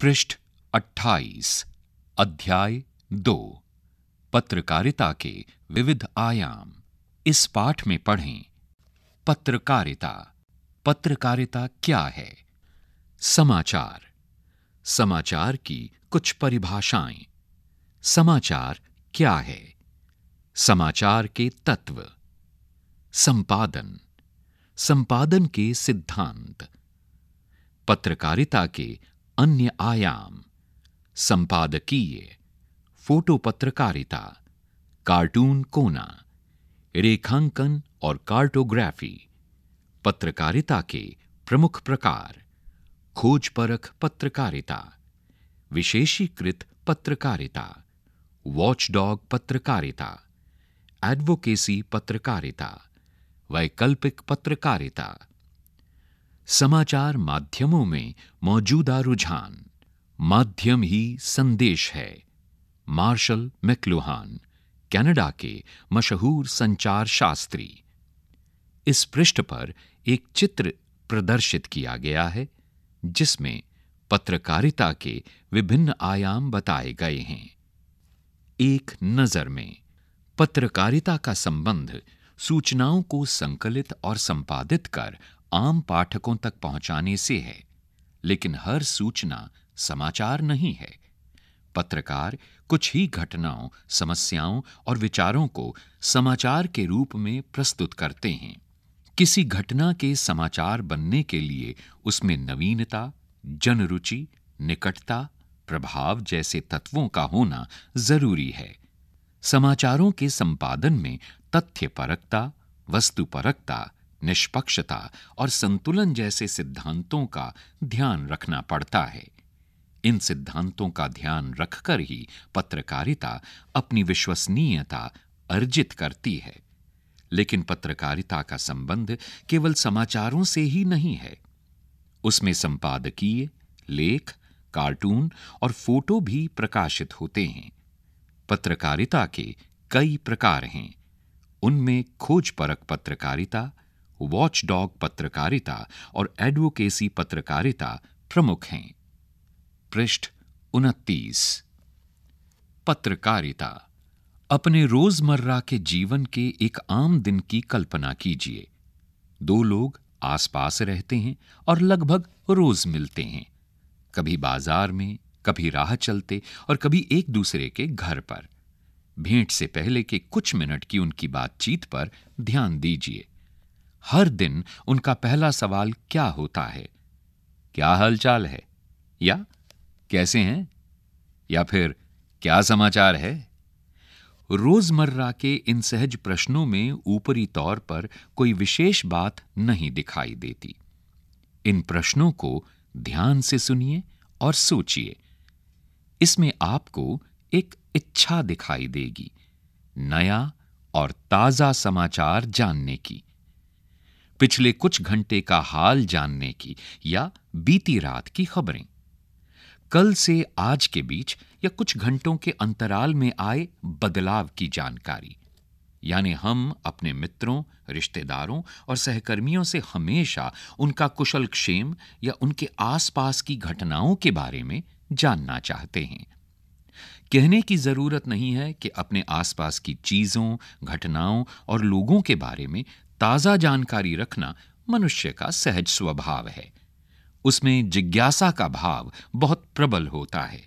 पृष्ठ 28 अध्याय दो पत्रकारिता के विविध आयाम इस पाठ में पढ़ें पत्रकारिता पत्रकारिता क्या है समाचार समाचार की कुछ परिभाषाएं समाचार क्या है समाचार के तत्व संपादन संपादन के सिद्धांत पत्रकारिता के अन्य आयाम संपादकीय फोटो पत्रकारिता कार्टून कोना रेखांकन और कार्टोग्राफी पत्रकारिता के प्रमुख प्रकार खोजपरख पत्रकारिता विशेषीकृत पत्रकारिता वॉचडॉग पत्रकारिता एडवोकेसी पत्रकारिता वैकल्पिक पत्रकारिता समाचार माध्यमों में मौजूदा रुझान माध्यम ही संदेश है मार्शल मैक्लुहान कनाडा के मशहूर संचार शास्त्री इस पृष्ठ पर एक चित्र प्रदर्शित किया गया है जिसमें पत्रकारिता के विभिन्न आयाम बताए गए हैं एक नज़र में पत्रकारिता का संबंध सूचनाओं को संकलित और संपादित कर आम पाठकों तक पहुंचाने से है लेकिन हर सूचना समाचार नहीं है पत्रकार कुछ ही घटनाओं समस्याओं और विचारों को समाचार के रूप में प्रस्तुत करते हैं किसी घटना के समाचार बनने के लिए उसमें नवीनता जनरुचि निकटता प्रभाव जैसे तत्वों का होना जरूरी है समाचारों के संपादन में तथ्य वस्तु वस्तुपरकता निष्पक्षता और संतुलन जैसे सिद्धांतों का ध्यान रखना पड़ता है इन सिद्धांतों का ध्यान रखकर ही पत्रकारिता अपनी विश्वसनीयता अर्जित करती है लेकिन पत्रकारिता का संबंध केवल समाचारों से ही नहीं है उसमें संपादकीय लेख कार्टून और फोटो भी प्रकाशित होते हैं पत्रकारिता के कई प्रकार हैं उनमें खोजपरक पत्रकारिता वॉचडॉग पत्रकारिता और एडवोकेसी पत्रकारिता प्रमुख हैं पृष्ठ उनतीस पत्रकारिता अपने रोजमर्रा के जीवन के एक आम दिन की कल्पना कीजिए दो लोग आसपास रहते हैं और लगभग रोज मिलते हैं कभी बाजार में कभी राह चलते और कभी एक दूसरे के घर पर भेंट से पहले के कुछ मिनट की उनकी बातचीत पर ध्यान दीजिए हर दिन उनका पहला सवाल क्या होता है क्या हालचाल है या कैसे हैं या फिर क्या समाचार है रोजमर्रा के इन सहज प्रश्नों में ऊपरी तौर पर कोई विशेष बात नहीं दिखाई देती इन प्रश्नों को ध्यान से सुनिए और सोचिए इसमें आपको एक इच्छा दिखाई देगी नया और ताजा समाचार जानने की पिछले कुछ घंटे का हाल जानने की या बीती रात की खबरें कल से आज के बीच या कुछ घंटों के अंतराल में आए बदलाव की जानकारी यानी हम अपने मित्रों रिश्तेदारों और सहकर्मियों से हमेशा उनका कुशल क्षेम या उनके आसपास की घटनाओं के बारे में जानना चाहते हैं कहने की ज़रूरत नहीं है कि अपने आसपास की चीज़ों घटनाओं और लोगों के बारे में ताज़ा जानकारी रखना मनुष्य का सहज स्वभाव है उसमें जिज्ञासा का भाव बहुत प्रबल होता है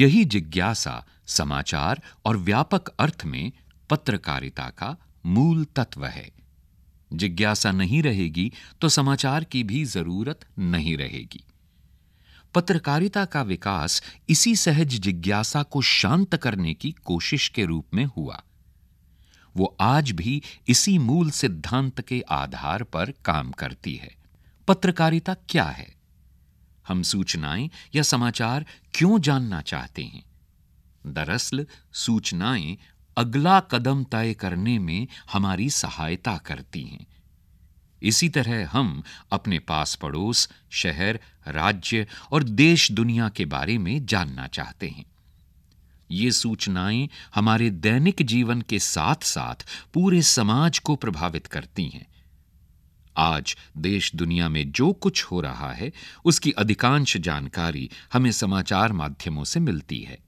यही जिज्ञासा समाचार और व्यापक अर्थ में पत्रकारिता का मूल तत्व है जिज्ञासा नहीं रहेगी तो समाचार की भी जरूरत नहीं रहेगी पत्रकारिता का विकास इसी सहज जिज्ञासा को शांत करने की कोशिश के रूप में हुआ वो आज भी इसी मूल सिद्धांत के आधार पर काम करती है पत्रकारिता क्या है हम सूचनाएं या समाचार क्यों जानना चाहते हैं दरअसल सूचनाएं अगला कदम तय करने में हमारी सहायता करती हैं इसी तरह हम अपने पास पड़ोस शहर राज्य और देश दुनिया के बारे में जानना चाहते हैं ये सूचनाएं हमारे दैनिक जीवन के साथ साथ पूरे समाज को प्रभावित करती हैं आज देश दुनिया में जो कुछ हो रहा है उसकी अधिकांश जानकारी हमें समाचार माध्यमों से मिलती है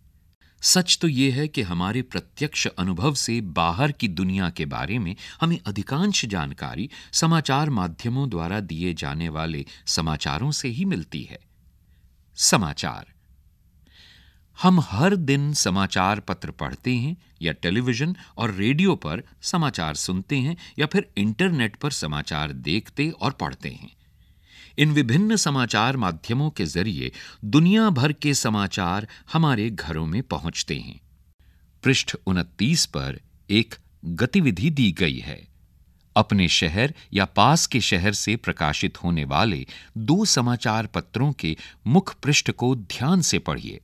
सच तो यह है कि हमारे प्रत्यक्ष अनुभव से बाहर की दुनिया के बारे में हमें अधिकांश जानकारी समाचार माध्यमों द्वारा दिए जाने वाले समाचारों से ही मिलती है समाचार हम हर दिन समाचार पत्र पढ़ते हैं या टेलीविजन और रेडियो पर समाचार सुनते हैं या फिर इंटरनेट पर समाचार देखते और पढ़ते हैं इन विभिन्न समाचार माध्यमों के जरिए दुनिया भर के समाचार हमारे घरों में पहुंचते हैं पृष्ठ उनतीस पर एक गतिविधि दी गई है अपने शहर या पास के शहर से प्रकाशित होने वाले दो समाचार पत्रों के मुख पृष्ठ को ध्यान से पढ़िए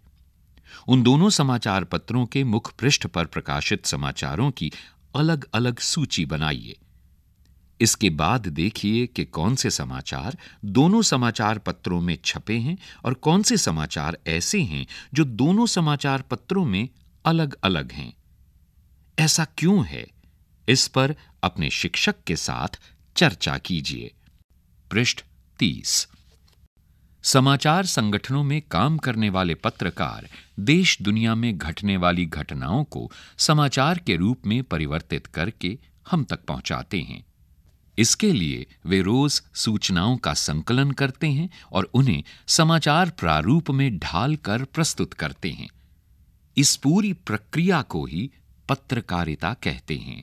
उन दोनों समाचार पत्रों के मुख पृष्ठ पर प्रकाशित समाचारों की अलग अलग सूची बनाइए इसके बाद देखिए कि कौन से समाचार दोनों समाचार पत्रों में छपे हैं और कौन से समाचार ऐसे हैं जो दोनों समाचार पत्रों में अलग अलग हैं ऐसा क्यों है इस पर अपने शिक्षक के साथ चर्चा कीजिए पृष्ठ तीस समाचार संगठनों में काम करने वाले पत्रकार देश दुनिया में घटने वाली घटनाओं को समाचार के रूप में परिवर्तित करके हम तक पहुंचाते हैं इसके लिए वे रोज सूचनाओं का संकलन करते हैं और उन्हें समाचार प्रारूप में ढाल कर प्रस्तुत करते हैं इस पूरी प्रक्रिया को ही पत्रकारिता कहते हैं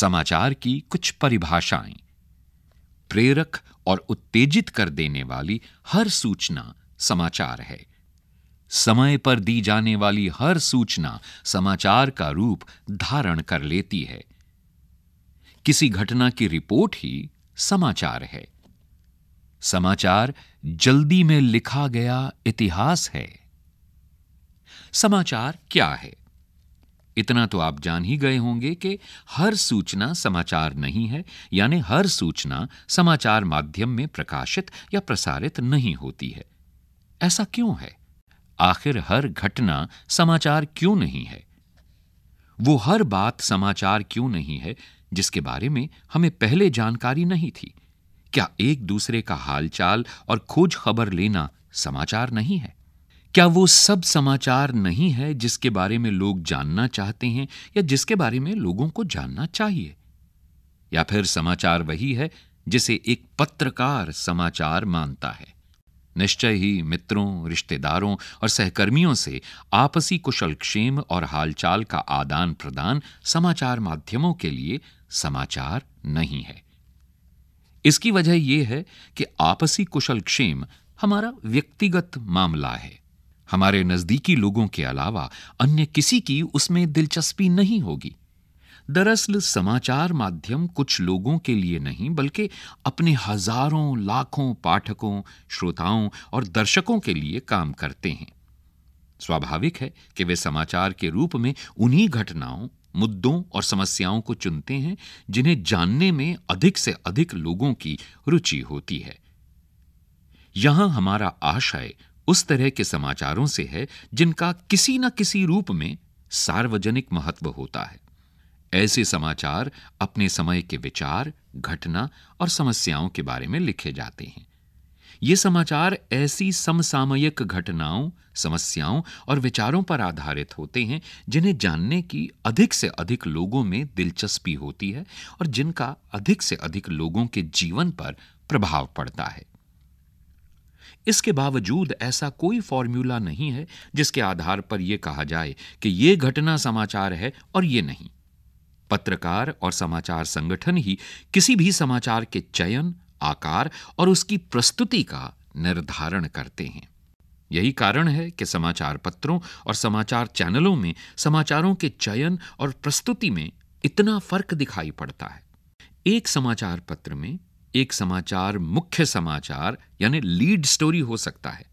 समाचार की कुछ परिभाषाएं प्रेरक और उत्तेजित कर देने वाली हर सूचना समाचार है समय पर दी जाने वाली हर सूचना समाचार का रूप धारण कर लेती है किसी घटना की रिपोर्ट ही समाचार है समाचार जल्दी में लिखा गया इतिहास है समाचार क्या है इतना तो आप जान ही गए होंगे कि हर सूचना समाचार नहीं है यानी हर सूचना समाचार माध्यम में प्रकाशित या प्रसारित नहीं होती है ऐसा क्यों है आखिर हर घटना समाचार क्यों नहीं है वो हर बात समाचार क्यों नहीं है जिसके बारे में हमें पहले जानकारी नहीं थी क्या एक दूसरे का हालचाल और खोज खबर लेना समाचार नहीं है क्या वो सब समाचार नहीं है जिसके बारे में लोग जानना चाहते हैं या जिसके बारे में लोगों को जानना चाहिए या फिर समाचार वही है जिसे एक पत्रकार समाचार मानता है निश्चय ही मित्रों रिश्तेदारों और सहकर्मियों से आपसी कुशलक्षेम और हालचाल का आदान प्रदान समाचार माध्यमों के लिए समाचार नहीं है इसकी वजह यह है कि आपसी कुशलक्षेम हमारा व्यक्तिगत मामला है हमारे नजदीकी लोगों के अलावा अन्य किसी की उसमें दिलचस्पी नहीं होगी दरअसल समाचार माध्यम कुछ लोगों के लिए नहीं बल्कि अपने हजारों लाखों पाठकों श्रोताओं और दर्शकों के लिए काम करते हैं स्वाभाविक है कि वे समाचार के रूप में उन्हीं घटनाओं मुद्दों और समस्याओं को चुनते हैं जिन्हें जानने में अधिक से अधिक लोगों की रुचि होती है यहां हमारा आशय उस तरह के समाचारों से है जिनका किसी न किसी रूप में सार्वजनिक महत्व होता है ऐसे समाचार अपने समय के विचार घटना और समस्याओं के बारे में लिखे जाते हैं ये समाचार ऐसी समसामयिक घटनाओं समस्याओं और विचारों पर आधारित होते हैं जिन्हें जानने की अधिक से अधिक लोगों में दिलचस्पी होती है और जिनका अधिक से अधिक लोगों के जीवन पर प्रभाव पड़ता है इसके बावजूद ऐसा कोई फॉर्मूला नहीं है जिसके आधार पर यह कहा जाए कि यह घटना समाचार है और यह नहीं पत्रकार और समाचार संगठन ही किसी भी समाचार के चयन आकार और उसकी प्रस्तुति का निर्धारण करते हैं यही कारण है कि समाचार पत्रों और समाचार चैनलों में समाचारों के चयन और प्रस्तुति में इतना फर्क दिखाई पड़ता है एक समाचार पत्र में एक समाचार मुख्य समाचार यानी लीड स्टोरी हो सकता है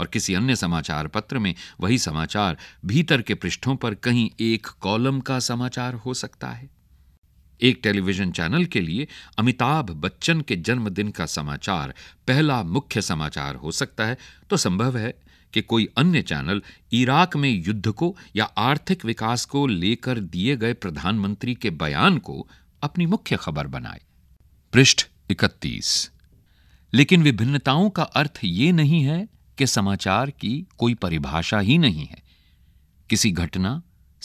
और किसी अन्य समाचार पत्र में वही समाचार भीतर के पृष्ठों पर कहीं एक कॉलम का समाचार हो सकता है एक टेलीविजन चैनल के लिए अमिताभ बच्चन के जन्मदिन का समाचार पहला मुख्य समाचार हो सकता है तो संभव है कि कोई अन्य चैनल इराक में युद्ध को या आर्थिक विकास को लेकर दिए गए प्रधानमंत्री के बयान को अपनी मुख्य खबर बनाए पृष्ठ इकतीस लेकिन विभिन्नताओं का अर्थ ये नहीं है कि समाचार की कोई परिभाषा ही नहीं है किसी घटना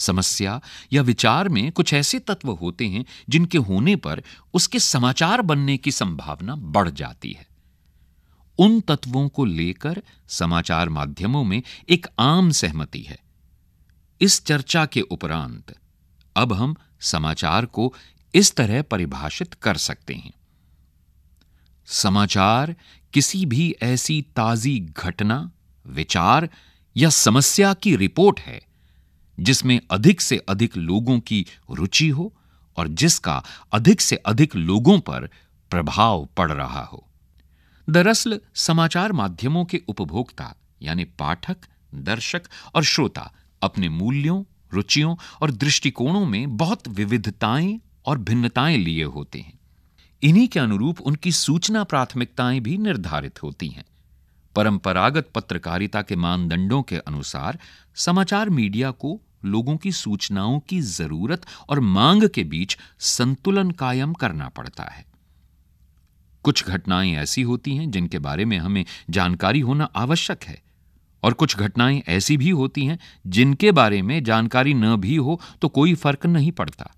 समस्या या विचार में कुछ ऐसे तत्व होते हैं जिनके होने पर उसके समाचार बनने की संभावना बढ़ जाती है उन तत्वों को लेकर समाचार माध्यमों में एक आम सहमति है इस चर्चा के उपरांत अब हम समाचार को इस तरह परिभाषित कर सकते हैं समाचार किसी भी ऐसी ताज़ी घटना विचार या समस्या की रिपोर्ट है जिसमें अधिक से अधिक लोगों की रुचि हो और जिसका अधिक से अधिक लोगों पर प्रभाव पड़ रहा हो दरअसल समाचार माध्यमों के उपभोक्ता यानी पाठक दर्शक और श्रोता अपने मूल्यों रुचियों और दृष्टिकोणों में बहुत विविधताएं और भिन्नताएं लिए होते हैं इन्हीं के अनुरूप उनकी सूचना प्राथमिकताएं भी निर्धारित होती हैं परंपरागत पत्रकारिता के मानदंडों के अनुसार समाचार मीडिया को लोगों की सूचनाओं की जरूरत और मांग के बीच संतुलन कायम करना पड़ता है कुछ घटनाएं ऐसी होती हैं जिनके बारे में हमें जानकारी होना आवश्यक है और कुछ घटनाएं ऐसी भी होती हैं जिनके बारे में जानकारी न भी हो तो कोई फर्क नहीं पड़ता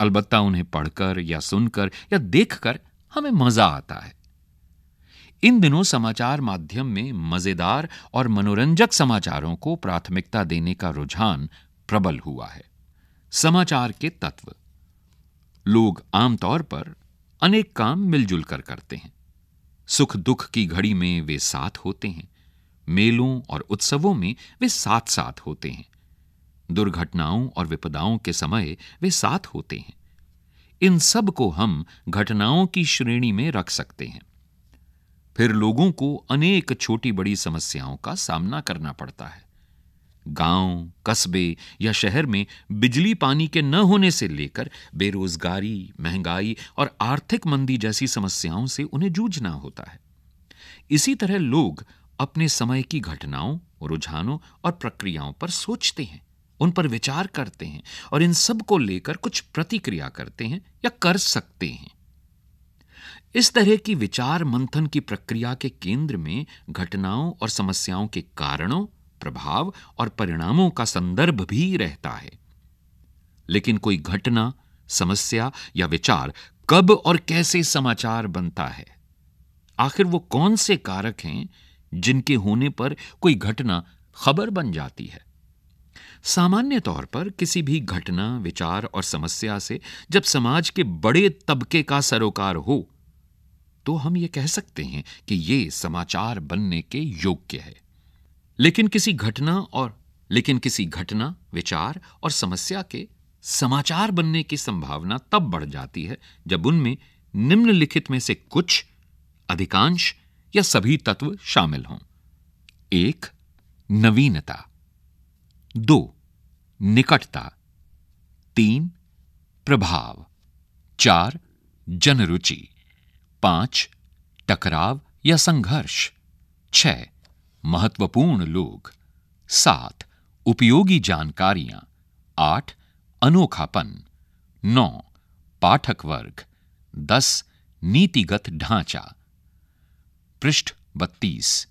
अलबत्ता उन्हें पढ़कर या सुनकर या देखकर हमें मजा आता है इन दिनों समाचार माध्यम में मजेदार और मनोरंजक समाचारों को प्राथमिकता देने का रुझान प्रबल हुआ है समाचार के तत्व लोग आमतौर पर अनेक काम मिलजुल कर करते हैं सुख दुख की घड़ी में वे साथ होते हैं मेलों और उत्सवों में वे साथ साथ होते हैं दुर्घटनाओं और विपदाओं के समय वे साथ होते हैं इन सब को हम घटनाओं की श्रेणी में रख सकते हैं फिर लोगों को अनेक छोटी बड़ी समस्याओं का सामना करना पड़ता है गांव, कस्बे या शहर में बिजली पानी के न होने से लेकर बेरोजगारी महंगाई और आर्थिक मंदी जैसी समस्याओं से उन्हें जूझना होता है इसी तरह लोग अपने समय की घटनाओं रुझानों और प्रक्रियाओं पर सोचते हैं उन पर विचार करते हैं और इन सब को लेकर कुछ प्रतिक्रिया करते हैं या कर सकते हैं इस तरह की विचार मंथन की प्रक्रिया के केंद्र में घटनाओं और समस्याओं के कारणों प्रभाव और परिणामों का संदर्भ भी रहता है लेकिन कोई घटना समस्या या विचार कब और कैसे समाचार बनता है आखिर वो कौन से कारक हैं जिनके होने पर कोई घटना खबर बन जाती है सामान्य तौर पर किसी भी घटना विचार और समस्या से जब समाज के बड़े तबके का सरोकार हो तो हम ये कह सकते हैं कि ये समाचार बनने के योग्य है लेकिन किसी घटना और लेकिन किसी घटना विचार और समस्या के समाचार बनने की संभावना तब बढ़ जाती है जब उनमें निम्नलिखित में से कुछ अधिकांश या सभी तत्व शामिल हों एक नवीनता दो निकटता तीन प्रभाव चार जनरुचि पांच टकराव या संघर्ष छ महत्वपूर्ण लोग सात उपयोगी जानकारियां आठ अनोखापन नौ पाठक वर्ग दस नीतिगत ढांचा पृष्ठ बत्तीस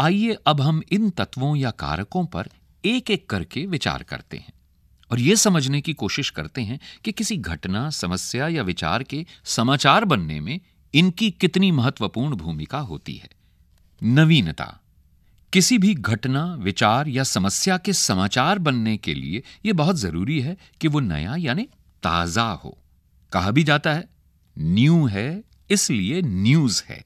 आइए अब हम इन तत्वों या कारकों पर एक एक करके विचार करते हैं और ये समझने की कोशिश करते हैं कि किसी घटना समस्या या विचार के समाचार बनने में इनकी कितनी महत्वपूर्ण भूमिका होती है नवीनता किसी भी घटना विचार या समस्या के समाचार बनने के लिए यह बहुत जरूरी है कि वो नया यानी ताजा हो कहा भी जाता है न्यू है इसलिए न्यूज है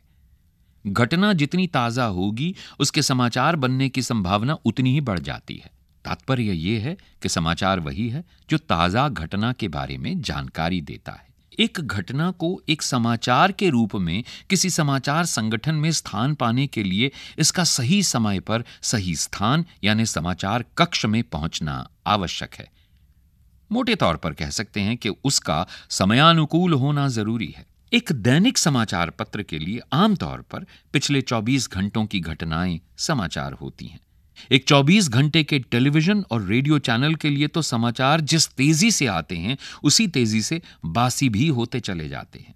घटना जितनी ताज़ा होगी उसके समाचार बनने की संभावना उतनी ही बढ़ जाती है तात्पर्य यह है कि समाचार वही है जो ताज़ा घटना के बारे में जानकारी देता है एक घटना को एक समाचार के रूप में किसी समाचार संगठन में स्थान पाने के लिए इसका सही समय पर सही स्थान यानी समाचार कक्ष में पहुंचना आवश्यक है मोटे तौर पर कह सकते हैं कि उसका समयानुकूल होना जरूरी है एक दैनिक समाचार पत्र के लिए आमतौर पर पिछले 24 घंटों की घटनाएं समाचार होती हैं एक 24 घंटे के टेलीविजन और रेडियो चैनल के लिए तो समाचार जिस तेजी से आते हैं उसी तेजी से बासी भी होते चले जाते हैं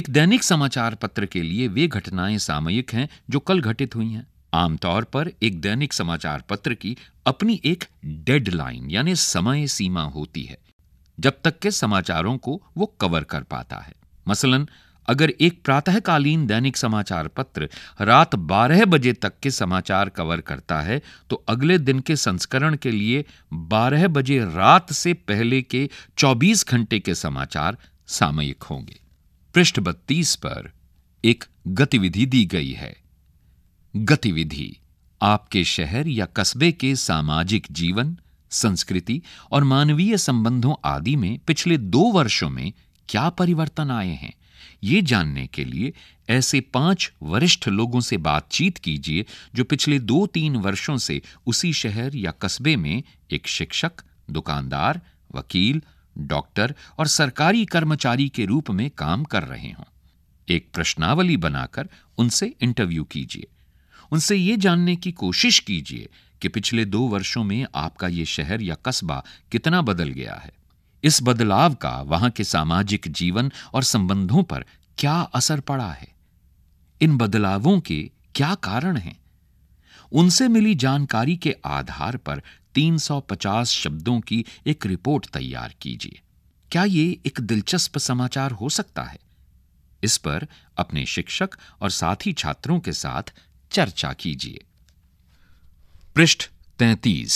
एक दैनिक समाचार पत्र के लिए वे घटनाएं सामयिक हैं जो कल घटित हुई हैं आमतौर पर एक दैनिक समाचार पत्र की अपनी एक डेडलाइन यानी समय सीमा होती है जब तक के समाचारों को वो कवर कर पाता है मसलन अगर एक प्रातःकालीन दैनिक समाचार पत्र रात 12 बजे तक के समाचार कवर करता है तो अगले दिन के संस्करण के लिए 12 बजे रात से पहले के 24 घंटे के समाचार सामयिक होंगे पृष्ठ बत्तीस पर एक गतिविधि दी गई है गतिविधि आपके शहर या कस्बे के सामाजिक जीवन संस्कृति और मानवीय संबंधों आदि में पिछले दो वर्षों में क्या परिवर्तन आए हैं ये जानने के लिए ऐसे पांच वरिष्ठ लोगों से बातचीत कीजिए जो पिछले दो तीन वर्षों से उसी शहर या कस्बे में एक शिक्षक दुकानदार वकील डॉक्टर और सरकारी कर्मचारी के रूप में काम कर रहे हों एक प्रश्नावली बनाकर उनसे इंटरव्यू कीजिए उनसे ये जानने की कोशिश कीजिए कि पिछले दो वर्षों में आपका ये शहर या कस्बा कितना बदल गया है इस बदलाव का वहां के सामाजिक जीवन और संबंधों पर क्या असर पड़ा है इन बदलावों के क्या कारण हैं उनसे मिली जानकारी के आधार पर 350 शब्दों की एक रिपोर्ट तैयार कीजिए क्या ये एक दिलचस्प समाचार हो सकता है इस पर अपने शिक्षक और साथी छात्रों के साथ चर्चा कीजिए पृष्ठ 33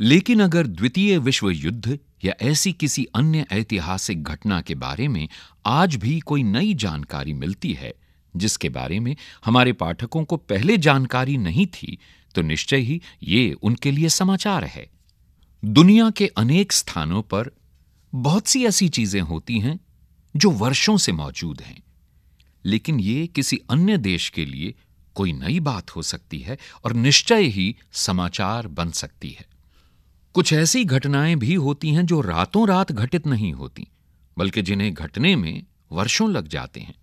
लेकिन अगर द्वितीय विश्व युद्ध या ऐसी किसी अन्य ऐतिहासिक घटना के बारे में आज भी कोई नई जानकारी मिलती है जिसके बारे में हमारे पाठकों को पहले जानकारी नहीं थी तो निश्चय ही ये उनके लिए समाचार है दुनिया के अनेक स्थानों पर बहुत सी ऐसी चीजें होती हैं जो वर्षों से मौजूद हैं लेकिन ये किसी अन्य देश के लिए कोई नई बात हो सकती है और निश्चय ही समाचार बन सकती है कुछ ऐसी घटनाएं भी होती हैं जो रातों रात घटित नहीं होती बल्कि जिन्हें घटने में वर्षों लग जाते हैं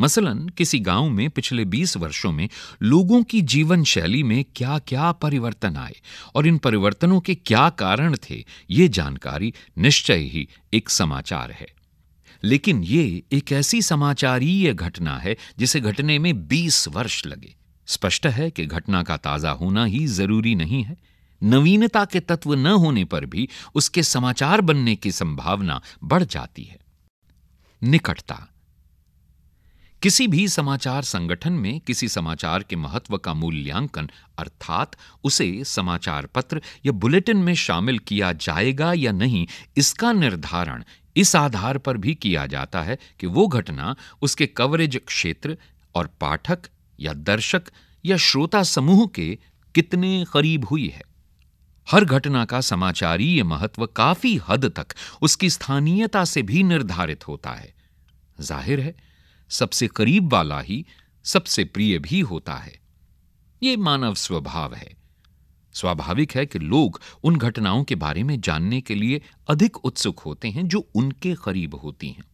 मसलन किसी गांव में पिछले 20 वर्षों में लोगों की जीवन शैली में क्या क्या परिवर्तन आए और इन परिवर्तनों के क्या कारण थे ये जानकारी निश्चय ही एक समाचार है लेकिन ये एक ऐसी समाचारीय घटना है जिसे घटने में 20 वर्ष लगे स्पष्ट है कि घटना का ताज़ा होना ही जरूरी नहीं है नवीनता के तत्व न होने पर भी उसके समाचार बनने की संभावना बढ़ जाती है निकटता किसी भी समाचार संगठन में किसी समाचार के महत्व का मूल्यांकन अर्थात उसे समाचार पत्र या बुलेटिन में शामिल किया जाएगा या नहीं इसका निर्धारण इस आधार पर भी किया जाता है कि वो घटना उसके कवरेज क्षेत्र और पाठक या दर्शक या श्रोता समूह के कितने करीब हुई है हर घटना का समाचारीय महत्व काफी हद तक उसकी स्थानीयता से भी निर्धारित होता है जाहिर है सबसे करीब वाला ही सबसे प्रिय भी होता है ये मानव स्वभाव है स्वाभाविक है कि लोग उन घटनाओं के बारे में जानने के लिए अधिक उत्सुक होते हैं जो उनके करीब होती हैं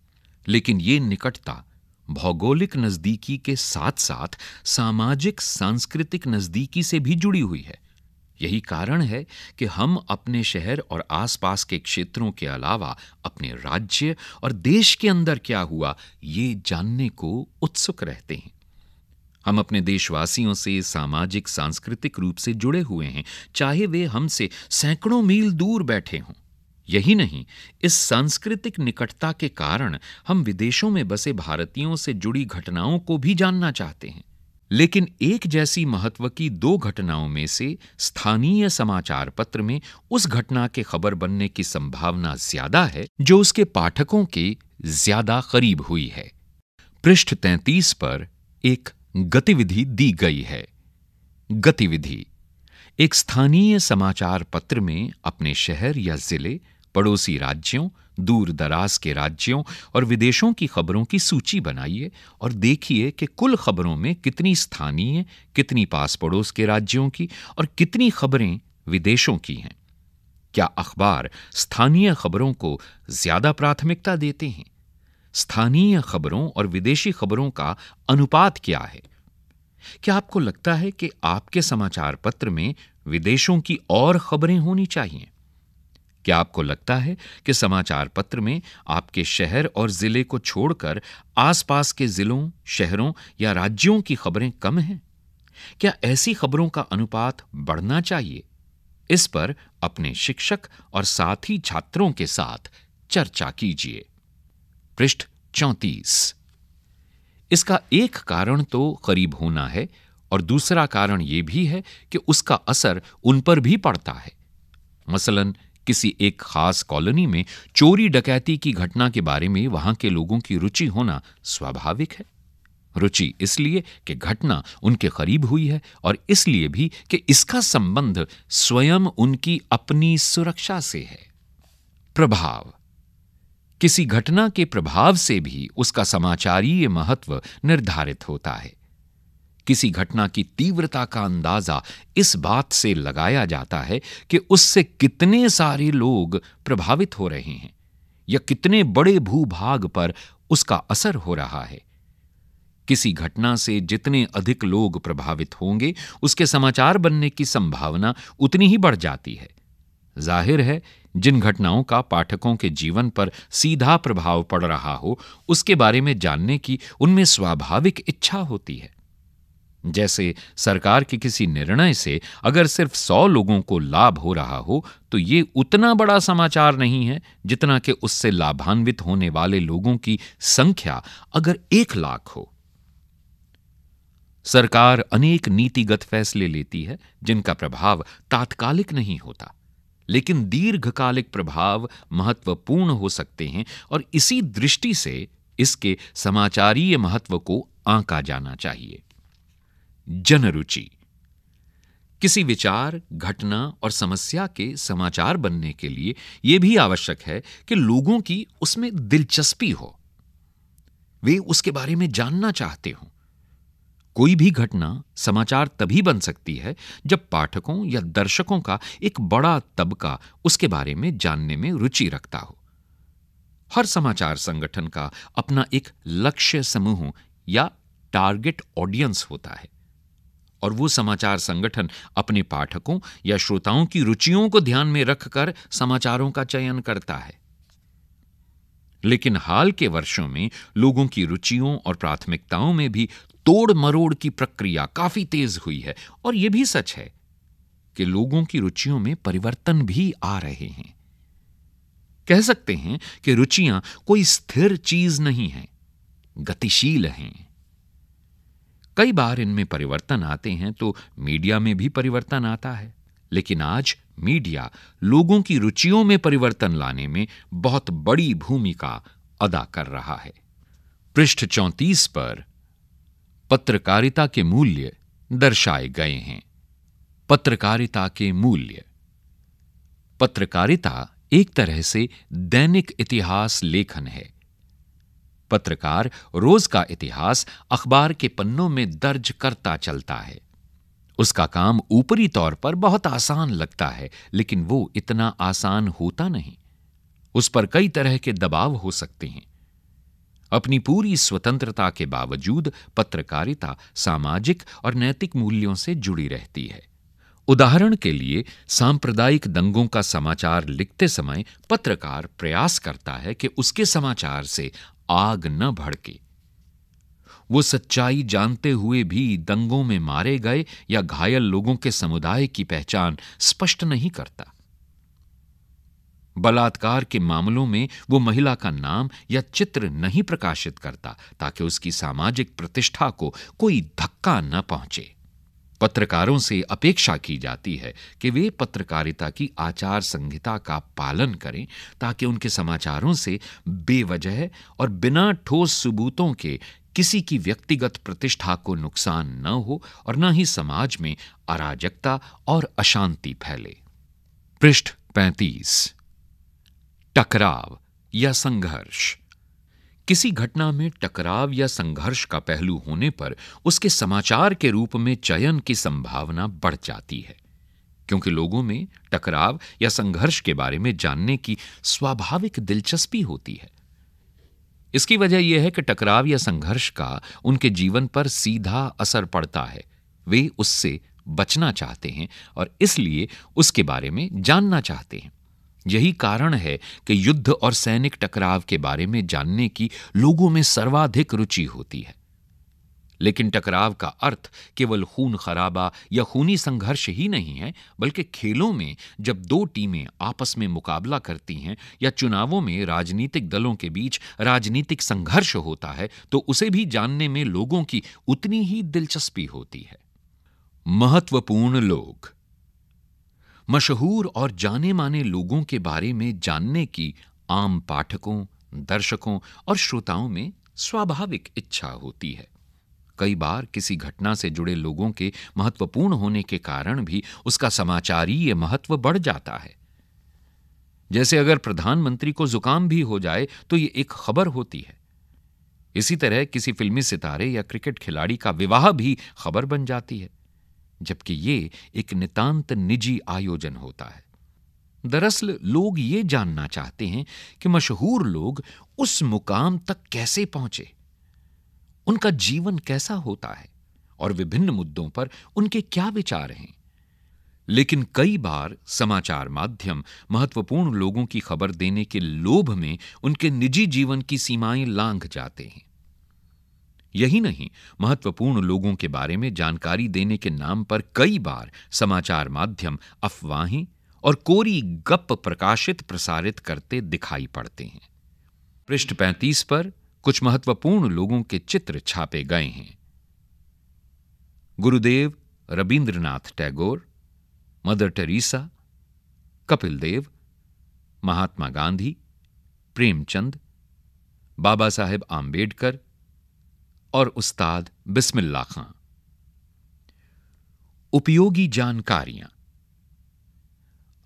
लेकिन ये निकटता भौगोलिक नजदीकी के साथ साथ सामाजिक सांस्कृतिक नजदीकी से भी जुड़ी हुई है यही कारण है कि हम अपने शहर और आसपास के क्षेत्रों के अलावा अपने राज्य और देश के अंदर क्या हुआ ये जानने को उत्सुक रहते हैं हम अपने देशवासियों से सामाजिक सांस्कृतिक रूप से जुड़े हुए हैं चाहे वे हमसे सैकड़ों मील दूर बैठे हों यही नहीं इस सांस्कृतिक निकटता के कारण हम विदेशों में बसे भारतीयों से जुड़ी घटनाओं को भी जानना चाहते हैं लेकिन एक जैसी महत्व की दो घटनाओं में से स्थानीय समाचार पत्र में उस घटना के खबर बनने की संभावना ज्यादा है जो उसके पाठकों के ज्यादा करीब हुई है पृष्ठ तैतीस पर एक गतिविधि दी गई है गतिविधि एक स्थानीय समाचार पत्र में अपने शहर या जिले पड़ोसी राज्यों दूर दराज के राज्यों और विदेशों की खबरों की सूची बनाइए और देखिए कि कुल खबरों में कितनी स्थानीय कितनी पास पड़ोस के राज्यों की और कितनी खबरें विदेशों की हैं क्या अखबार स्थानीय खबरों को ज्यादा प्राथमिकता देते हैं स्थानीय खबरों और विदेशी खबरों का अनुपात क्या है क्या आपको लगता है कि आपके समाचार पत्र में विदेशों की और खबरें होनी चाहिए क्या आपको लगता है कि समाचार पत्र में आपके शहर और जिले को छोड़कर आसपास के जिलों शहरों या राज्यों की खबरें कम हैं क्या ऐसी खबरों का अनुपात बढ़ना चाहिए इस पर अपने शिक्षक और साथी छात्रों के साथ चर्चा कीजिए पृष्ठ चौंतीस इसका एक कारण तो करीब होना है और दूसरा कारण यह भी है कि उसका असर उन पर भी पड़ता है मसलन किसी एक खास कॉलोनी में चोरी डकैती की घटना के बारे में वहां के लोगों की रुचि होना स्वाभाविक है रुचि इसलिए कि घटना उनके करीब हुई है और इसलिए भी कि इसका संबंध स्वयं उनकी अपनी सुरक्षा से है प्रभाव किसी घटना के प्रभाव से भी उसका समाचारीय महत्व निर्धारित होता है किसी घटना की तीव्रता का अंदाजा इस बात से लगाया जाता है कि उससे कितने सारे लोग प्रभावित हो रहे हैं या कितने बड़े भूभाग पर उसका असर हो रहा है किसी घटना से जितने अधिक लोग प्रभावित होंगे उसके समाचार बनने की संभावना उतनी ही बढ़ जाती है जाहिर है जिन घटनाओं का पाठकों के जीवन पर सीधा प्रभाव पड़ रहा हो उसके बारे में जानने की उनमें स्वाभाविक इच्छा होती है जैसे सरकार के किसी निर्णय से अगर सिर्फ सौ लोगों को लाभ हो रहा हो तो ये उतना बड़ा समाचार नहीं है जितना कि उससे लाभान्वित होने वाले लोगों की संख्या अगर एक लाख हो सरकार अनेक नीतिगत फैसले लेती है जिनका प्रभाव तात्कालिक नहीं होता लेकिन दीर्घकालिक प्रभाव महत्वपूर्ण हो सकते हैं और इसी दृष्टि से इसके समाचारीय महत्व को आंका जाना चाहिए जनरुचि किसी विचार घटना और समस्या के समाचार बनने के लिए यह भी आवश्यक है कि लोगों की उसमें दिलचस्पी हो वे उसके बारे में जानना चाहते हों कोई भी घटना समाचार तभी बन सकती है जब पाठकों या दर्शकों का एक बड़ा तबका उसके बारे में जानने में रुचि रखता हो हर समाचार संगठन का अपना एक लक्ष्य समूह या टारगेट ऑडियंस होता है और वो समाचार संगठन अपने पाठकों या श्रोताओं की रुचियों को ध्यान में रखकर समाचारों का चयन करता है लेकिन हाल के वर्षों में लोगों की रुचियों और प्राथमिकताओं में भी तोड़ मरोड़ की प्रक्रिया काफी तेज हुई है और यह भी सच है कि लोगों की रुचियों में परिवर्तन भी आ रहे हैं कह सकते हैं कि रुचियां कोई स्थिर चीज नहीं है गतिशील हैं कई बार इनमें परिवर्तन आते हैं तो मीडिया में भी परिवर्तन आता है लेकिन आज मीडिया लोगों की रुचियों में परिवर्तन लाने में बहुत बड़ी भूमिका अदा कर रहा है पृष्ठ चौंतीस पर पत्रकारिता के मूल्य दर्शाए गए हैं पत्रकारिता के मूल्य पत्रकारिता एक तरह से दैनिक इतिहास लेखन है पत्रकार रोज का इतिहास अखबार के पन्नों में दर्ज करता चलता है उसका काम ऊपरी तौर पर बहुत आसान लगता है लेकिन वो इतना आसान होता नहीं उस पर कई तरह के दबाव हो सकते हैं अपनी पूरी स्वतंत्रता के बावजूद पत्रकारिता सामाजिक और नैतिक मूल्यों से जुड़ी रहती है उदाहरण के लिए सांप्रदायिक दंगों का समाचार लिखते समय पत्रकार प्रयास करता है कि उसके समाचार से आग न भड़के वो सच्चाई जानते हुए भी दंगों में मारे गए या घायल लोगों के समुदाय की पहचान स्पष्ट नहीं करता बलात्कार के मामलों में वो महिला का नाम या चित्र नहीं प्रकाशित करता ताकि उसकी सामाजिक प्रतिष्ठा को कोई धक्का न पहुंचे पत्रकारों से अपेक्षा की जाती है कि वे पत्रकारिता की आचार संहिता का पालन करें ताकि उनके समाचारों से बेवजह और बिना ठोस सबूतों के किसी की व्यक्तिगत प्रतिष्ठा को नुकसान न हो और न ही समाज में अराजकता और अशांति फैले पृष्ठ पैंतीस टकराव या संघर्ष किसी घटना में टकराव या संघर्ष का पहलू होने पर उसके समाचार के रूप में चयन की संभावना बढ़ जाती है क्योंकि लोगों में टकराव या संघर्ष के बारे में जानने की स्वाभाविक दिलचस्पी होती है इसकी वजह यह है कि टकराव या संघर्ष का उनके जीवन पर सीधा असर पड़ता है वे उससे बचना चाहते हैं और इसलिए उसके बारे में जानना चाहते हैं यही कारण है कि युद्ध और सैनिक टकराव के बारे में जानने की लोगों में सर्वाधिक रुचि होती है लेकिन टकराव का अर्थ केवल खून खराबा या खूनी संघर्ष ही नहीं है बल्कि खेलों में जब दो टीमें आपस में मुकाबला करती हैं या चुनावों में राजनीतिक दलों के बीच राजनीतिक संघर्ष होता है तो उसे भी जानने में लोगों की उतनी ही दिलचस्पी होती है महत्वपूर्ण लोग मशहूर और जाने माने लोगों के बारे में जानने की आम पाठकों दर्शकों और श्रोताओं में स्वाभाविक इच्छा होती है कई बार किसी घटना से जुड़े लोगों के महत्वपूर्ण होने के कारण भी उसका समाचारीय महत्व बढ़ जाता है जैसे अगर प्रधानमंत्री को जुकाम भी हो जाए तो ये एक खबर होती है इसी तरह किसी फिल्मी सितारे या क्रिकेट खिलाड़ी का विवाह भी खबर बन जाती है जबकि ये एक नितांत निजी आयोजन होता है दरअसल लोग ये जानना चाहते हैं कि मशहूर लोग उस मुकाम तक कैसे पहुंचे उनका जीवन कैसा होता है और विभिन्न मुद्दों पर उनके क्या विचार हैं लेकिन कई बार समाचार माध्यम महत्वपूर्ण लोगों की खबर देने के लोभ में उनके निजी जीवन की सीमाएं लांघ जाते हैं यही नहीं महत्वपूर्ण लोगों के बारे में जानकारी देने के नाम पर कई बार समाचार माध्यम अफवाहें और कोरी गप प्रकाशित प्रसारित करते दिखाई पड़ते हैं पृष्ठ पैंतीस पर कुछ महत्वपूर्ण लोगों के चित्र छापे गए हैं गुरुदेव रविंद्रनाथ टैगोर मदर टेरेसा कपिल देव महात्मा गांधी प्रेमचंद बाबा साहेब आम्बेडकर और उस्ताद बिस्मिल्ला खां उपयोगी जानकारियां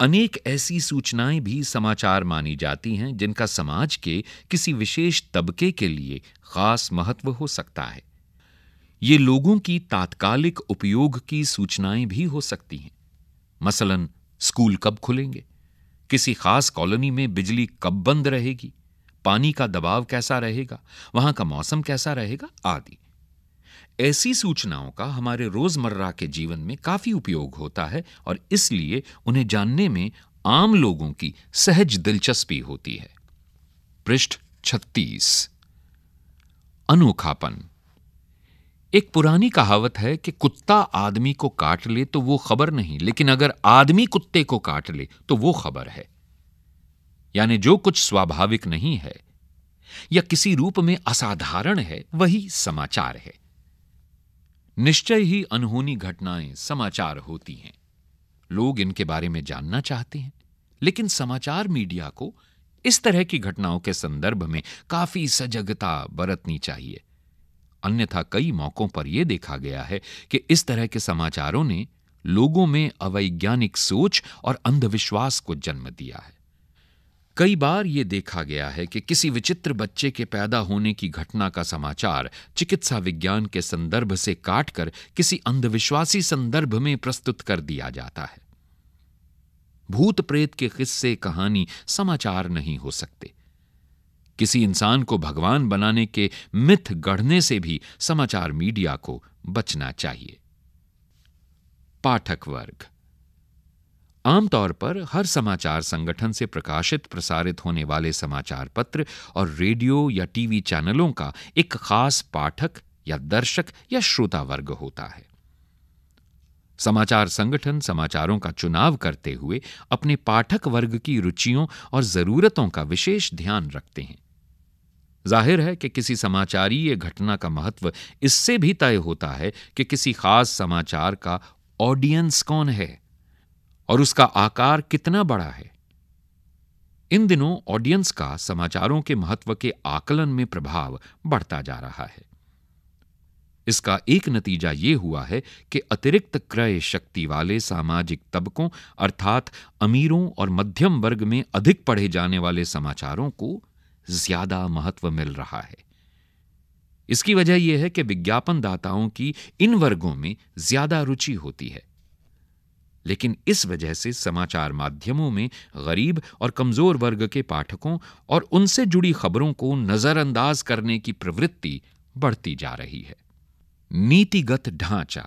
अनेक ऐसी सूचनाएं भी समाचार मानी जाती हैं जिनका समाज के किसी विशेष तबके के लिए खास महत्व हो सकता है ये लोगों की तात्कालिक उपयोग की सूचनाएं भी हो सकती हैं मसलन स्कूल कब खुलेंगे किसी खास कॉलोनी में बिजली कब बंद रहेगी पानी का दबाव कैसा रहेगा वहां का मौसम कैसा रहेगा आदि ऐसी सूचनाओं का हमारे रोजमर्रा के जीवन में काफी उपयोग होता है और इसलिए उन्हें जानने में आम लोगों की सहज दिलचस्पी होती है पृष्ठ छत्तीस अनोखापन एक पुरानी कहावत है कि कुत्ता आदमी को काट ले तो वो खबर नहीं लेकिन अगर आदमी कुत्ते को काट ले तो वो खबर है यानी जो कुछ स्वाभाविक नहीं है या किसी रूप में असाधारण है वही समाचार है निश्चय ही अनहोनी घटनाएं समाचार होती हैं लोग इनके बारे में जानना चाहते हैं लेकिन समाचार मीडिया को इस तरह की घटनाओं के संदर्भ में काफी सजगता बरतनी चाहिए अन्यथा कई मौकों पर यह देखा गया है कि इस तरह के समाचारों ने लोगों में अवैज्ञानिक सोच और अंधविश्वास को जन्म दिया है कई बार ये देखा गया है कि किसी विचित्र बच्चे के पैदा होने की घटना का समाचार चिकित्सा विज्ञान के संदर्भ से काटकर किसी अंधविश्वासी संदर्भ में प्रस्तुत कर दिया जाता है भूत प्रेत के किस्से कहानी समाचार नहीं हो सकते किसी इंसान को भगवान बनाने के मिथ गढ़ने से भी समाचार मीडिया को बचना चाहिए पाठक वर्ग आमतौर पर हर समाचार संगठन से प्रकाशित प्रसारित होने वाले समाचार पत्र और रेडियो या टीवी चैनलों का एक खास पाठक या दर्शक या श्रोता वर्ग होता है समाचार संगठन समाचारों का चुनाव करते हुए अपने पाठक वर्ग की रुचियों और जरूरतों का विशेष ध्यान रखते हैं जाहिर है कि किसी समाचारीय घटना का महत्व इससे भी तय होता है कि किसी खास समाचार का ऑडियंस कौन है और उसका आकार कितना बड़ा है इन दिनों ऑडियंस का समाचारों के महत्व के आकलन में प्रभाव बढ़ता जा रहा है इसका एक नतीजा यह हुआ है कि अतिरिक्त क्रय शक्ति वाले सामाजिक तबकों अर्थात अमीरों और मध्यम वर्ग में अधिक पढ़े जाने वाले समाचारों को ज्यादा महत्व मिल रहा है इसकी वजह यह है कि विज्ञापनदाताओं की इन वर्गों में ज्यादा रुचि होती है लेकिन इस वजह से समाचार माध्यमों में गरीब और कमज़ोर वर्ग के पाठकों और उनसे जुड़ी खबरों को नज़रअंदाज करने की प्रवृत्ति बढ़ती जा रही है नीतिगत ढांचा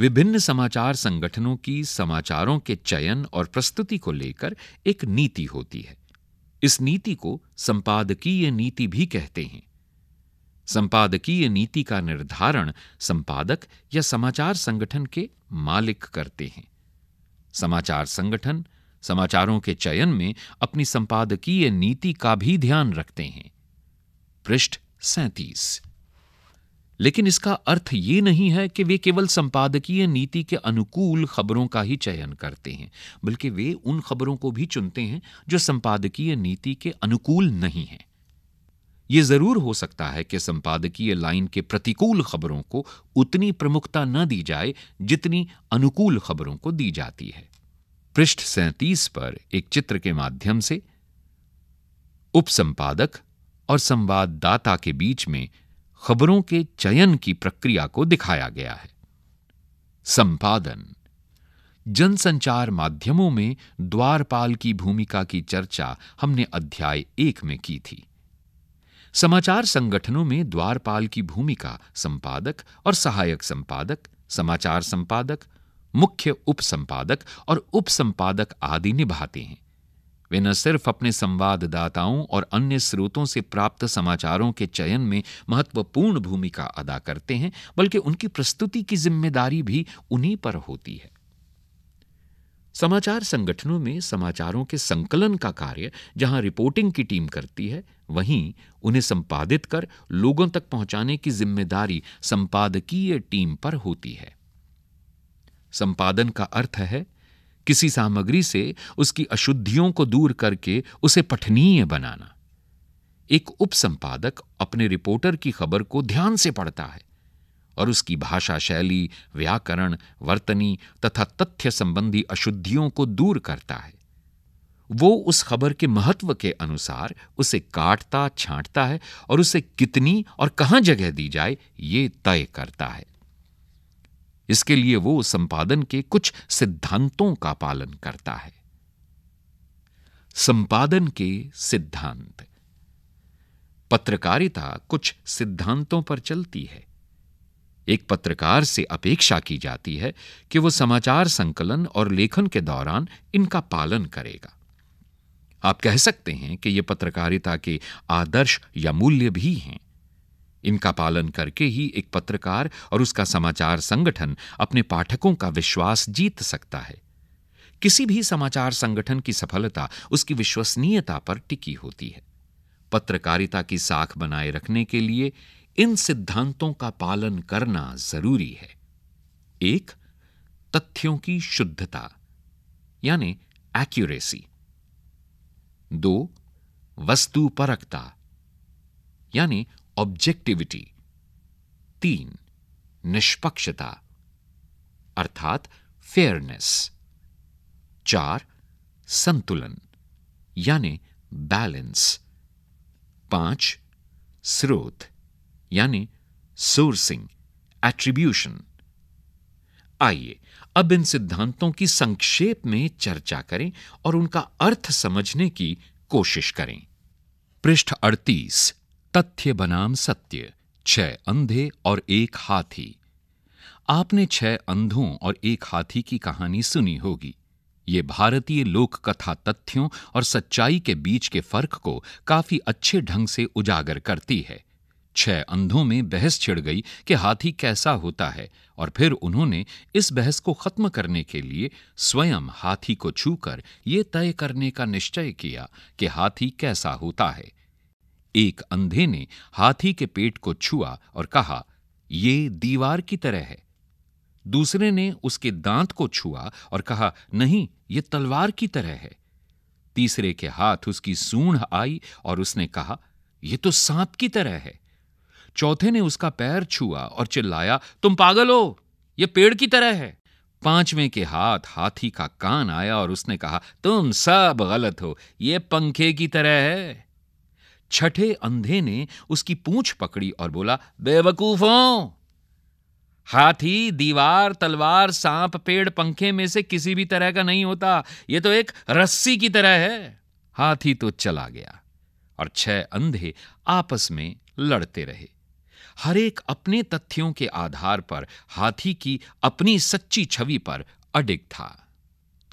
विभिन्न समाचार संगठनों की समाचारों के चयन और प्रस्तुति को लेकर एक नीति होती है इस नीति को संपादकीय नीति भी कहते हैं संपादकीय नीति का निर्धारण संपादक या समाचार संगठन के मालिक करते हैं समाचार संगठन समाचारों के चयन में अपनी संपादकीय नीति का भी ध्यान रखते हैं पृष्ठ सैतीस लेकिन इसका अर्थ ये नहीं है कि वे केवल संपादकीय नीति के अनुकूल खबरों का ही चयन करते हैं बल्कि वे उन खबरों को भी चुनते हैं जो संपादकीय नीति के अनुकूल नहीं हैं ये जरूर हो सकता है कि संपादकीय लाइन के प्रतिकूल खबरों को उतनी प्रमुखता न दी जाए जितनी अनुकूल खबरों को दी जाती है पृष्ठ सैतीस पर एक चित्र के माध्यम से उपसंपादक और संवाददाता के बीच में खबरों के चयन की प्रक्रिया को दिखाया गया है संपादन जनसंचार माध्यमों में द्वारपाल की भूमिका की चर्चा हमने अध्याय एक में की थी समाचार संगठनों में द्वारपाल की भूमिका संपादक और सहायक संपादक समाचार संपादक मुख्य उप संपादक और उप संपादक आदि निभाते हैं वे न सिर्फ अपने संवाददाताओं और अन्य स्रोतों से प्राप्त समाचारों के चयन में महत्वपूर्ण भूमिका अदा करते हैं बल्कि उनकी प्रस्तुति की जिम्मेदारी भी उन्हीं पर होती है समाचार संगठनों में समाचारों के संकलन का कार्य जहां रिपोर्टिंग की टीम करती है वहीं उन्हें संपादित कर लोगों तक पहुंचाने की जिम्मेदारी संपादकीय टीम पर होती है संपादन का अर्थ है किसी सामग्री से उसकी अशुद्धियों को दूर करके उसे पठनीय बनाना एक उपसंपादक अपने रिपोर्टर की खबर को ध्यान से पढ़ता है और उसकी भाषा शैली व्याकरण वर्तनी तथा तथ्य संबंधी अशुद्धियों को दूर करता है वो उस खबर के महत्व के अनुसार उसे काटता छांटता है और उसे कितनी और कहां जगह दी जाए ये तय करता है इसके लिए वो संपादन के कुछ सिद्धांतों का पालन करता है संपादन के सिद्धांत पत्रकारिता कुछ सिद्धांतों पर चलती है एक पत्रकार से अपेक्षा की जाती है कि वह समाचार संकलन और लेखन के दौरान इनका पालन करेगा आप कह सकते हैं कि ये पत्रकारिता के आदर्श या मूल्य भी हैं इनका पालन करके ही एक पत्रकार और उसका समाचार संगठन अपने पाठकों का विश्वास जीत सकता है किसी भी समाचार संगठन की सफलता उसकी विश्वसनीयता पर टिकी होती है पत्रकारिता की साख बनाए रखने के लिए इन सिद्धांतों का पालन करना जरूरी है एक तथ्यों की शुद्धता यानी एक्यूरेसी दो वस्तु परकता यानी ऑब्जेक्टिविटी तीन निष्पक्षता अर्थात फेयरनेस चार संतुलन यानी बैलेंस पांच स्रोत यानी सोर्सिंग एट्रीब्यूशन आइए अब इन सिद्धांतों की संक्षेप में चर्चा करें और उनका अर्थ समझने की कोशिश करें पृष्ठ 38 तथ्य बनाम सत्य छह अंधे और एक हाथी आपने छह अंधों और एक हाथी की कहानी सुनी होगी ये भारतीय लोक कथा तथ्यों और सच्चाई के बीच के फर्क को काफी अच्छे ढंग से उजागर करती है छह अंधों में बहस छिड़ गई कि हाथी कैसा होता है और फिर उन्होंने इस बहस को खत्म करने के लिए स्वयं हाथी को छूकर ये तय करने का निश्चय किया कि हाथी कैसा होता है एक अंधे ने हाथी के पेट को छुआ और कहा ये दीवार की तरह है दूसरे ने उसके दांत को छुआ और कहा नहीं ये तलवार की तरह है तीसरे के हाथ उसकी सूढ़ आई और उसने कहा यह तो सांप की तरह है चौथे ने उसका पैर छुआ और चिल्लाया तुम पागल हो यह पेड़ की तरह है पांचवें के हाथ हाथी का कान आया और उसने कहा तुम सब गलत हो यह पंखे की तरह है छठे अंधे ने उसकी पूंछ पकड़ी और बोला बेवकूफों हाथी दीवार तलवार सांप पेड़ पंखे में से किसी भी तरह का नहीं होता यह तो एक रस्सी की तरह है हाथी तो चला गया और छह अंधे आपस में लड़ते रहे हर एक अपने तथ्यों के आधार पर हाथी की अपनी सच्ची छवि पर अडिग था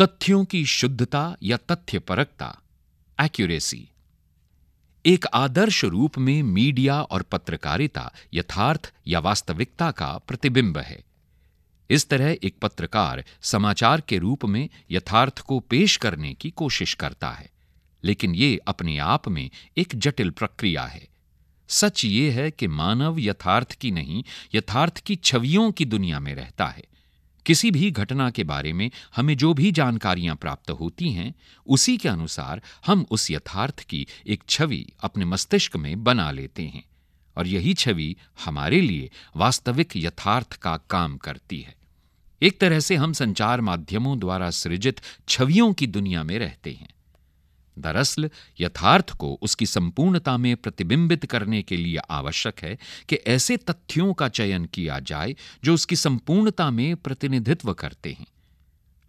तथ्यों की शुद्धता या तथ्य परकता एक्यूरेसी एक आदर्श रूप में मीडिया और पत्रकारिता यथार्थ या वास्तविकता का प्रतिबिंब है इस तरह एक पत्रकार समाचार के रूप में यथार्थ को पेश करने की कोशिश करता है लेकिन ये अपने आप में एक जटिल प्रक्रिया है सच ये है कि मानव यथार्थ की नहीं यथार्थ की छवियों की दुनिया में रहता है किसी भी घटना के बारे में हमें जो भी जानकारियां प्राप्त होती हैं उसी के अनुसार हम उस यथार्थ की एक छवि अपने मस्तिष्क में बना लेते हैं और यही छवि हमारे लिए वास्तविक यथार्थ का काम करती है एक तरह से हम संचार माध्यमों द्वारा सृजित छवियों की दुनिया में रहते हैं दरअसल यथार्थ को उसकी संपूर्णता में प्रतिबिंबित करने के लिए आवश्यक है कि ऐसे तथ्यों का चयन किया जाए जो उसकी संपूर्णता में प्रतिनिधित्व करते हैं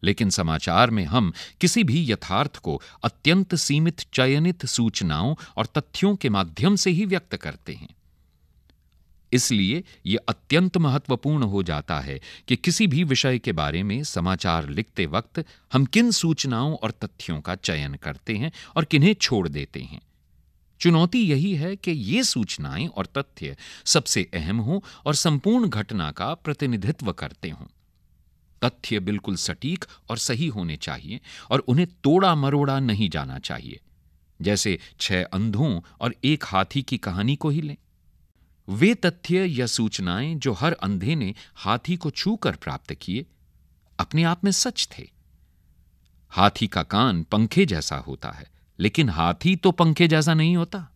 लेकिन समाचार में हम किसी भी यथार्थ को अत्यंत सीमित चयनित सूचनाओं और तथ्यों के माध्यम से ही व्यक्त करते हैं इसलिए ये अत्यंत महत्वपूर्ण हो जाता है कि किसी भी विषय के बारे में समाचार लिखते वक्त हम किन सूचनाओं और तथ्यों का चयन करते हैं और किन्हें छोड़ देते हैं चुनौती यही है कि ये सूचनाएं और तथ्य सबसे अहम हों और संपूर्ण घटना का प्रतिनिधित्व करते हों तथ्य बिल्कुल सटीक और सही होने चाहिए और उन्हें तोड़ा मरोड़ा नहीं जाना चाहिए जैसे छह अंधों और एक हाथी की कहानी को ही लें वे तथ्य या सूचनाएं जो हर अंधे ने हाथी को छूकर प्राप्त किए अपने आप में सच थे हाथी का कान पंखे जैसा होता है लेकिन हाथी तो पंखे जैसा नहीं होता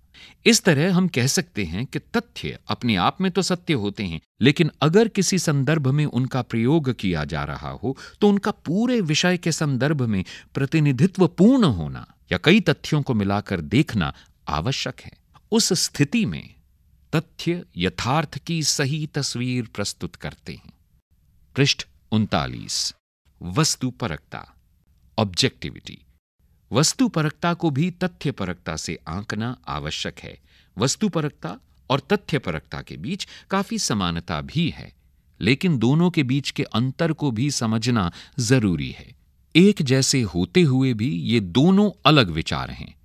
इस तरह हम कह सकते हैं कि तथ्य अपने आप में तो सत्य होते हैं लेकिन अगर किसी संदर्भ में उनका प्रयोग किया जा रहा हो तो उनका पूरे विषय के संदर्भ में प्रतिनिधित्व पूर्ण होना या कई तथ्यों को मिलाकर देखना आवश्यक है उस स्थिति में तथ्य यथार्थ की सही तस्वीर प्रस्तुत करते हैं पृष्ठ उनतालीस वस्तुपरकता ऑब्जेक्टिविटी वस्तुपरकता को भी तथ्यपरकता से आंकना आवश्यक है वस्तुपरकता और तथ्यपरकता के बीच काफी समानता भी है लेकिन दोनों के बीच के अंतर को भी समझना जरूरी है एक जैसे होते हुए भी ये दोनों अलग विचार हैं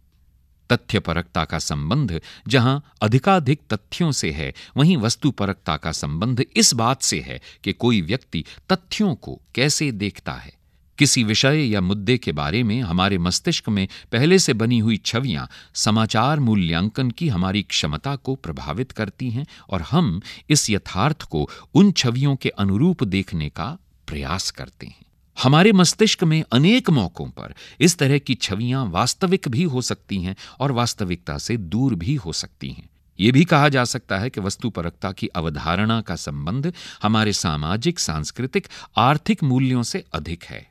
तथ्यपरकता का संबंध जहां अधिकाधिक तथ्यों से है वहीं वस्तुपरकता का संबंध इस बात से है कि कोई व्यक्ति तथ्यों को कैसे देखता है किसी विषय या मुद्दे के बारे में हमारे मस्तिष्क में पहले से बनी हुई छवियां समाचार मूल्यांकन की हमारी क्षमता को प्रभावित करती हैं और हम इस यथार्थ को उन छवियों के अनुरूप देखने का प्रयास करते हैं हमारे मस्तिष्क में अनेक मौकों पर इस तरह की छवियां वास्तविक भी हो सकती हैं और वास्तविकता से दूर भी हो सकती हैं ये भी कहा जा सकता है कि वस्तुपरकता की अवधारणा का संबंध हमारे सामाजिक सांस्कृतिक आर्थिक मूल्यों से अधिक है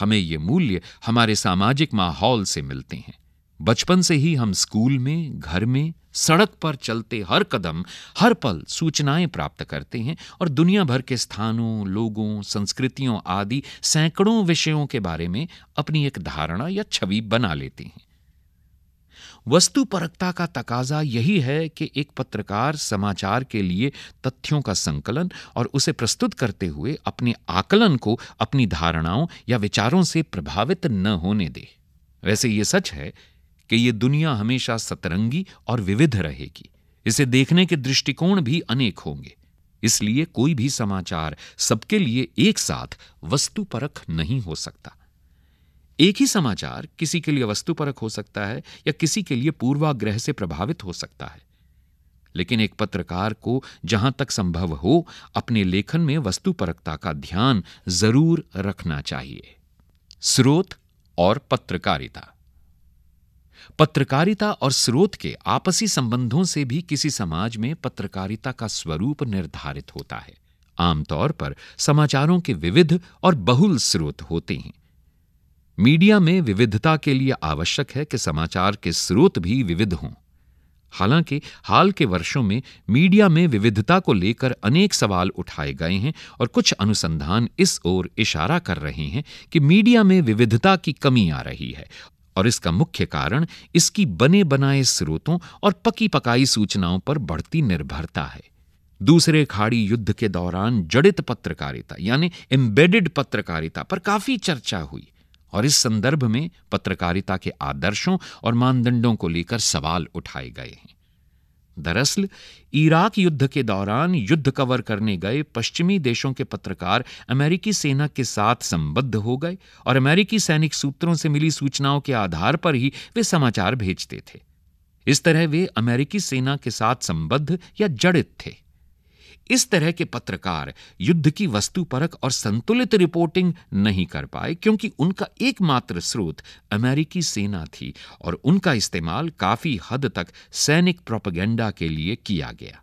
हमें ये मूल्य हमारे सामाजिक माहौल से मिलते हैं बचपन से ही हम स्कूल में घर में सड़क पर चलते हर कदम हर पल सूचनाएं प्राप्त करते हैं और दुनिया भर के स्थानों लोगों संस्कृतियों आदि सैकड़ों विषयों के बारे में अपनी एक धारणा या छवि बना लेते हैं वस्तुपरकता का तकाजा यही है कि एक पत्रकार समाचार के लिए तथ्यों का संकलन और उसे प्रस्तुत करते हुए अपने आकलन को अपनी धारणाओं या विचारों से प्रभावित न होने दे वैसे ये सच है कि ये दुनिया हमेशा सतरंगी और विविध रहेगी इसे देखने के दृष्टिकोण भी अनेक होंगे इसलिए कोई भी समाचार सबके लिए एक साथ वस्तुपरक नहीं हो सकता एक ही समाचार किसी के लिए वस्तुपरक हो सकता है या किसी के लिए पूर्वाग्रह से प्रभावित हो सकता है लेकिन एक पत्रकार को जहां तक संभव हो अपने लेखन में वस्तुपरकता का ध्यान जरूर रखना चाहिए स्रोत और पत्रकारिता पत्रकारिता और स्रोत के आपसी संबंधों से भी किसी समाज में पत्रकारिता का स्वरूप निर्धारित होता है आमतौर पर समाचारों के विविध और बहुल स्रोत होते हैं मीडिया में विविधता के लिए आवश्यक है कि समाचार के स्रोत भी विविध हों हालांकि हाल के वर्षों में मीडिया में विविधता को लेकर अनेक सवाल उठाए गए हैं और कुछ अनुसंधान इस ओर इशारा कर रहे हैं कि मीडिया में विविधता की कमी आ रही है और इसका मुख्य कारण इसकी बने बनाए स्रोतों और पकी पकाई सूचनाओं पर बढ़ती निर्भरता है दूसरे खाड़ी युद्ध के दौरान जड़ित पत्रकारिता यानी एम्बेडेड पत्रकारिता पर काफी चर्चा हुई और इस संदर्भ में पत्रकारिता के आदर्शों और मानदंडों को लेकर सवाल उठाए गए हैं दरअसल इराक युद्ध के दौरान युद्ध कवर करने गए पश्चिमी देशों के पत्रकार अमेरिकी सेना के साथ संबद्ध हो गए और अमेरिकी सैनिक सूत्रों से मिली सूचनाओं के आधार पर ही वे समाचार भेजते थे इस तरह वे अमेरिकी सेना के साथ संबद्ध या जड़ित थे इस तरह के पत्रकार युद्ध की वस्तुपरक और संतुलित रिपोर्टिंग नहीं कर पाए क्योंकि उनका एकमात्र स्रोत अमेरिकी सेना थी और उनका इस्तेमाल काफी हद तक सैनिक प्रोपेगेंडा के लिए किया गया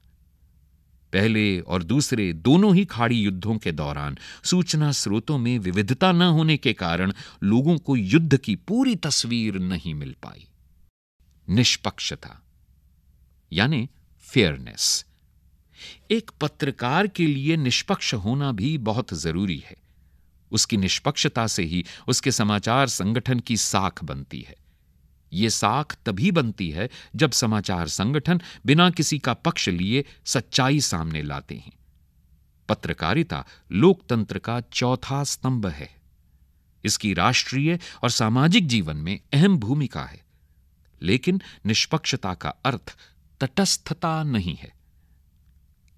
पहले और दूसरे दोनों ही खाड़ी युद्धों के दौरान सूचना स्रोतों में विविधता न होने के कारण लोगों को युद्ध की पूरी तस्वीर नहीं मिल पाई निष्पक्षता यानी फेयरनेस एक पत्रकार के लिए निष्पक्ष होना भी बहुत जरूरी है उसकी निष्पक्षता से ही उसके समाचार संगठन की साख बनती है ये साख तभी बनती है जब समाचार संगठन बिना किसी का पक्ष लिए सच्चाई सामने लाते हैं पत्रकारिता लोकतंत्र का चौथा स्तंभ है इसकी राष्ट्रीय और सामाजिक जीवन में अहम भूमिका है लेकिन निष्पक्षता का अर्थ तटस्थता नहीं है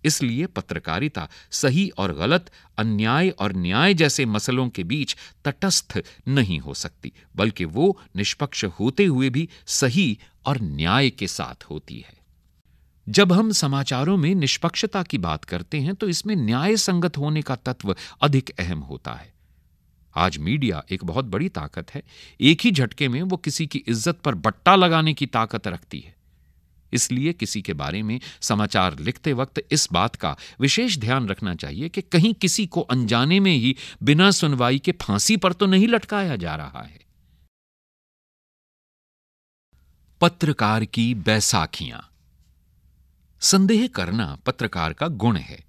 इसलिए पत्रकारिता सही और गलत अन्याय और न्याय जैसे मसलों के बीच तटस्थ नहीं हो सकती बल्कि वो निष्पक्ष होते हुए भी सही और न्याय के साथ होती है जब हम समाचारों में निष्पक्षता की बात करते हैं तो इसमें न्याय संगत होने का तत्व अधिक अहम होता है आज मीडिया एक बहुत बड़ी ताकत है एक ही झटके में वो किसी की इज्जत पर बट्टा लगाने की ताकत रखती है इसलिए किसी के बारे में समाचार लिखते वक्त इस बात का विशेष ध्यान रखना चाहिए कि कहीं किसी को अनजाने में ही बिना सुनवाई के फांसी पर तो नहीं लटकाया जा रहा है पत्रकार की बैसाखियां संदेह करना पत्रकार का गुण है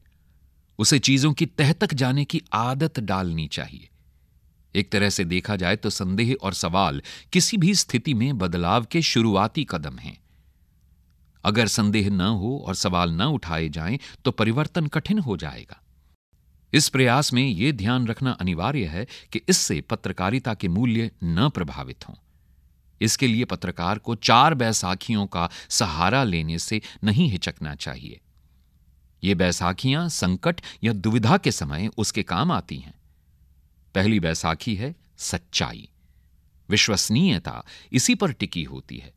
उसे चीजों की तह तक जाने की आदत डालनी चाहिए एक तरह से देखा जाए तो संदेह और सवाल किसी भी स्थिति में बदलाव के शुरुआती कदम हैं अगर संदेह न हो और सवाल न उठाए जाएं तो परिवर्तन कठिन हो जाएगा इस प्रयास में यह ध्यान रखना अनिवार्य है कि इससे पत्रकारिता के मूल्य न प्रभावित हों इसके लिए पत्रकार को चार बैसाखियों का सहारा लेने से नहीं हिचकना चाहिए ये बैसाखियां संकट या दुविधा के समय उसके काम आती हैं पहली बैसाखी है सच्चाई विश्वसनीयता इसी पर टिकी होती है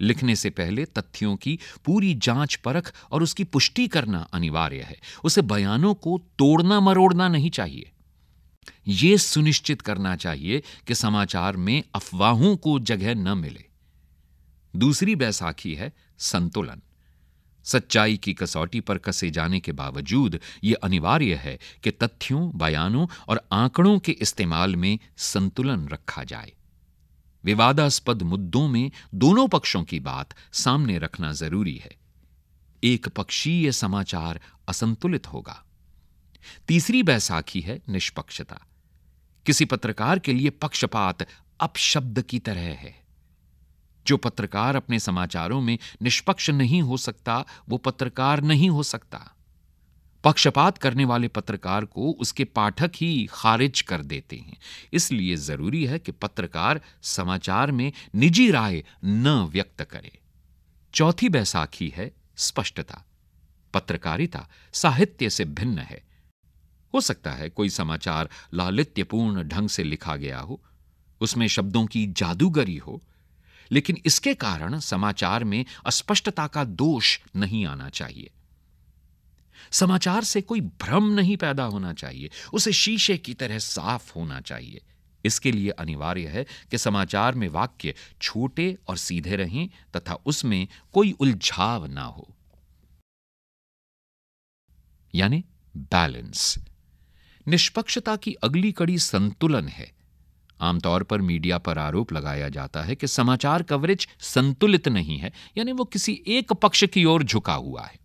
लिखने से पहले तथ्यों की पूरी जांच परख और उसकी पुष्टि करना अनिवार्य है उसे बयानों को तोड़ना मरोड़ना नहीं चाहिए यह सुनिश्चित करना चाहिए कि समाचार में अफवाहों को जगह न मिले दूसरी बैसाखी है संतुलन सच्चाई की कसौटी पर कसे जाने के बावजूद यह अनिवार्य है कि तथ्यों बयानों और आंकड़ों के इस्तेमाल में संतुलन रखा जाए विवादास्पद मुद्दों में दोनों पक्षों की बात सामने रखना जरूरी है एक पक्षीय समाचार असंतुलित होगा तीसरी बैसाखी है निष्पक्षता किसी पत्रकार के लिए पक्षपात अपशब्द की तरह है जो पत्रकार अपने समाचारों में निष्पक्ष नहीं हो सकता वो पत्रकार नहीं हो सकता पक्षपात करने वाले पत्रकार को उसके पाठक ही खारिज कर देते हैं इसलिए जरूरी है कि पत्रकार समाचार में निजी राय न व्यक्त करे चौथी बैसाखी है स्पष्टता पत्रकारिता साहित्य से भिन्न है हो सकता है कोई समाचार लालित्यपूर्ण ढंग से लिखा गया हो उसमें शब्दों की जादूगरी हो लेकिन इसके कारण समाचार में अस्पष्टता का दोष नहीं आना चाहिए समाचार से कोई भ्रम नहीं पैदा होना चाहिए उसे शीशे की तरह साफ होना चाहिए इसके लिए अनिवार्य है कि समाचार में वाक्य छोटे और सीधे रहें तथा उसमें कोई उलझाव ना हो यानी बैलेंस निष्पक्षता की अगली कड़ी संतुलन है आमतौर पर मीडिया पर आरोप लगाया जाता है कि समाचार कवरेज संतुलित नहीं है यानी वो किसी एक पक्ष की ओर झुका हुआ है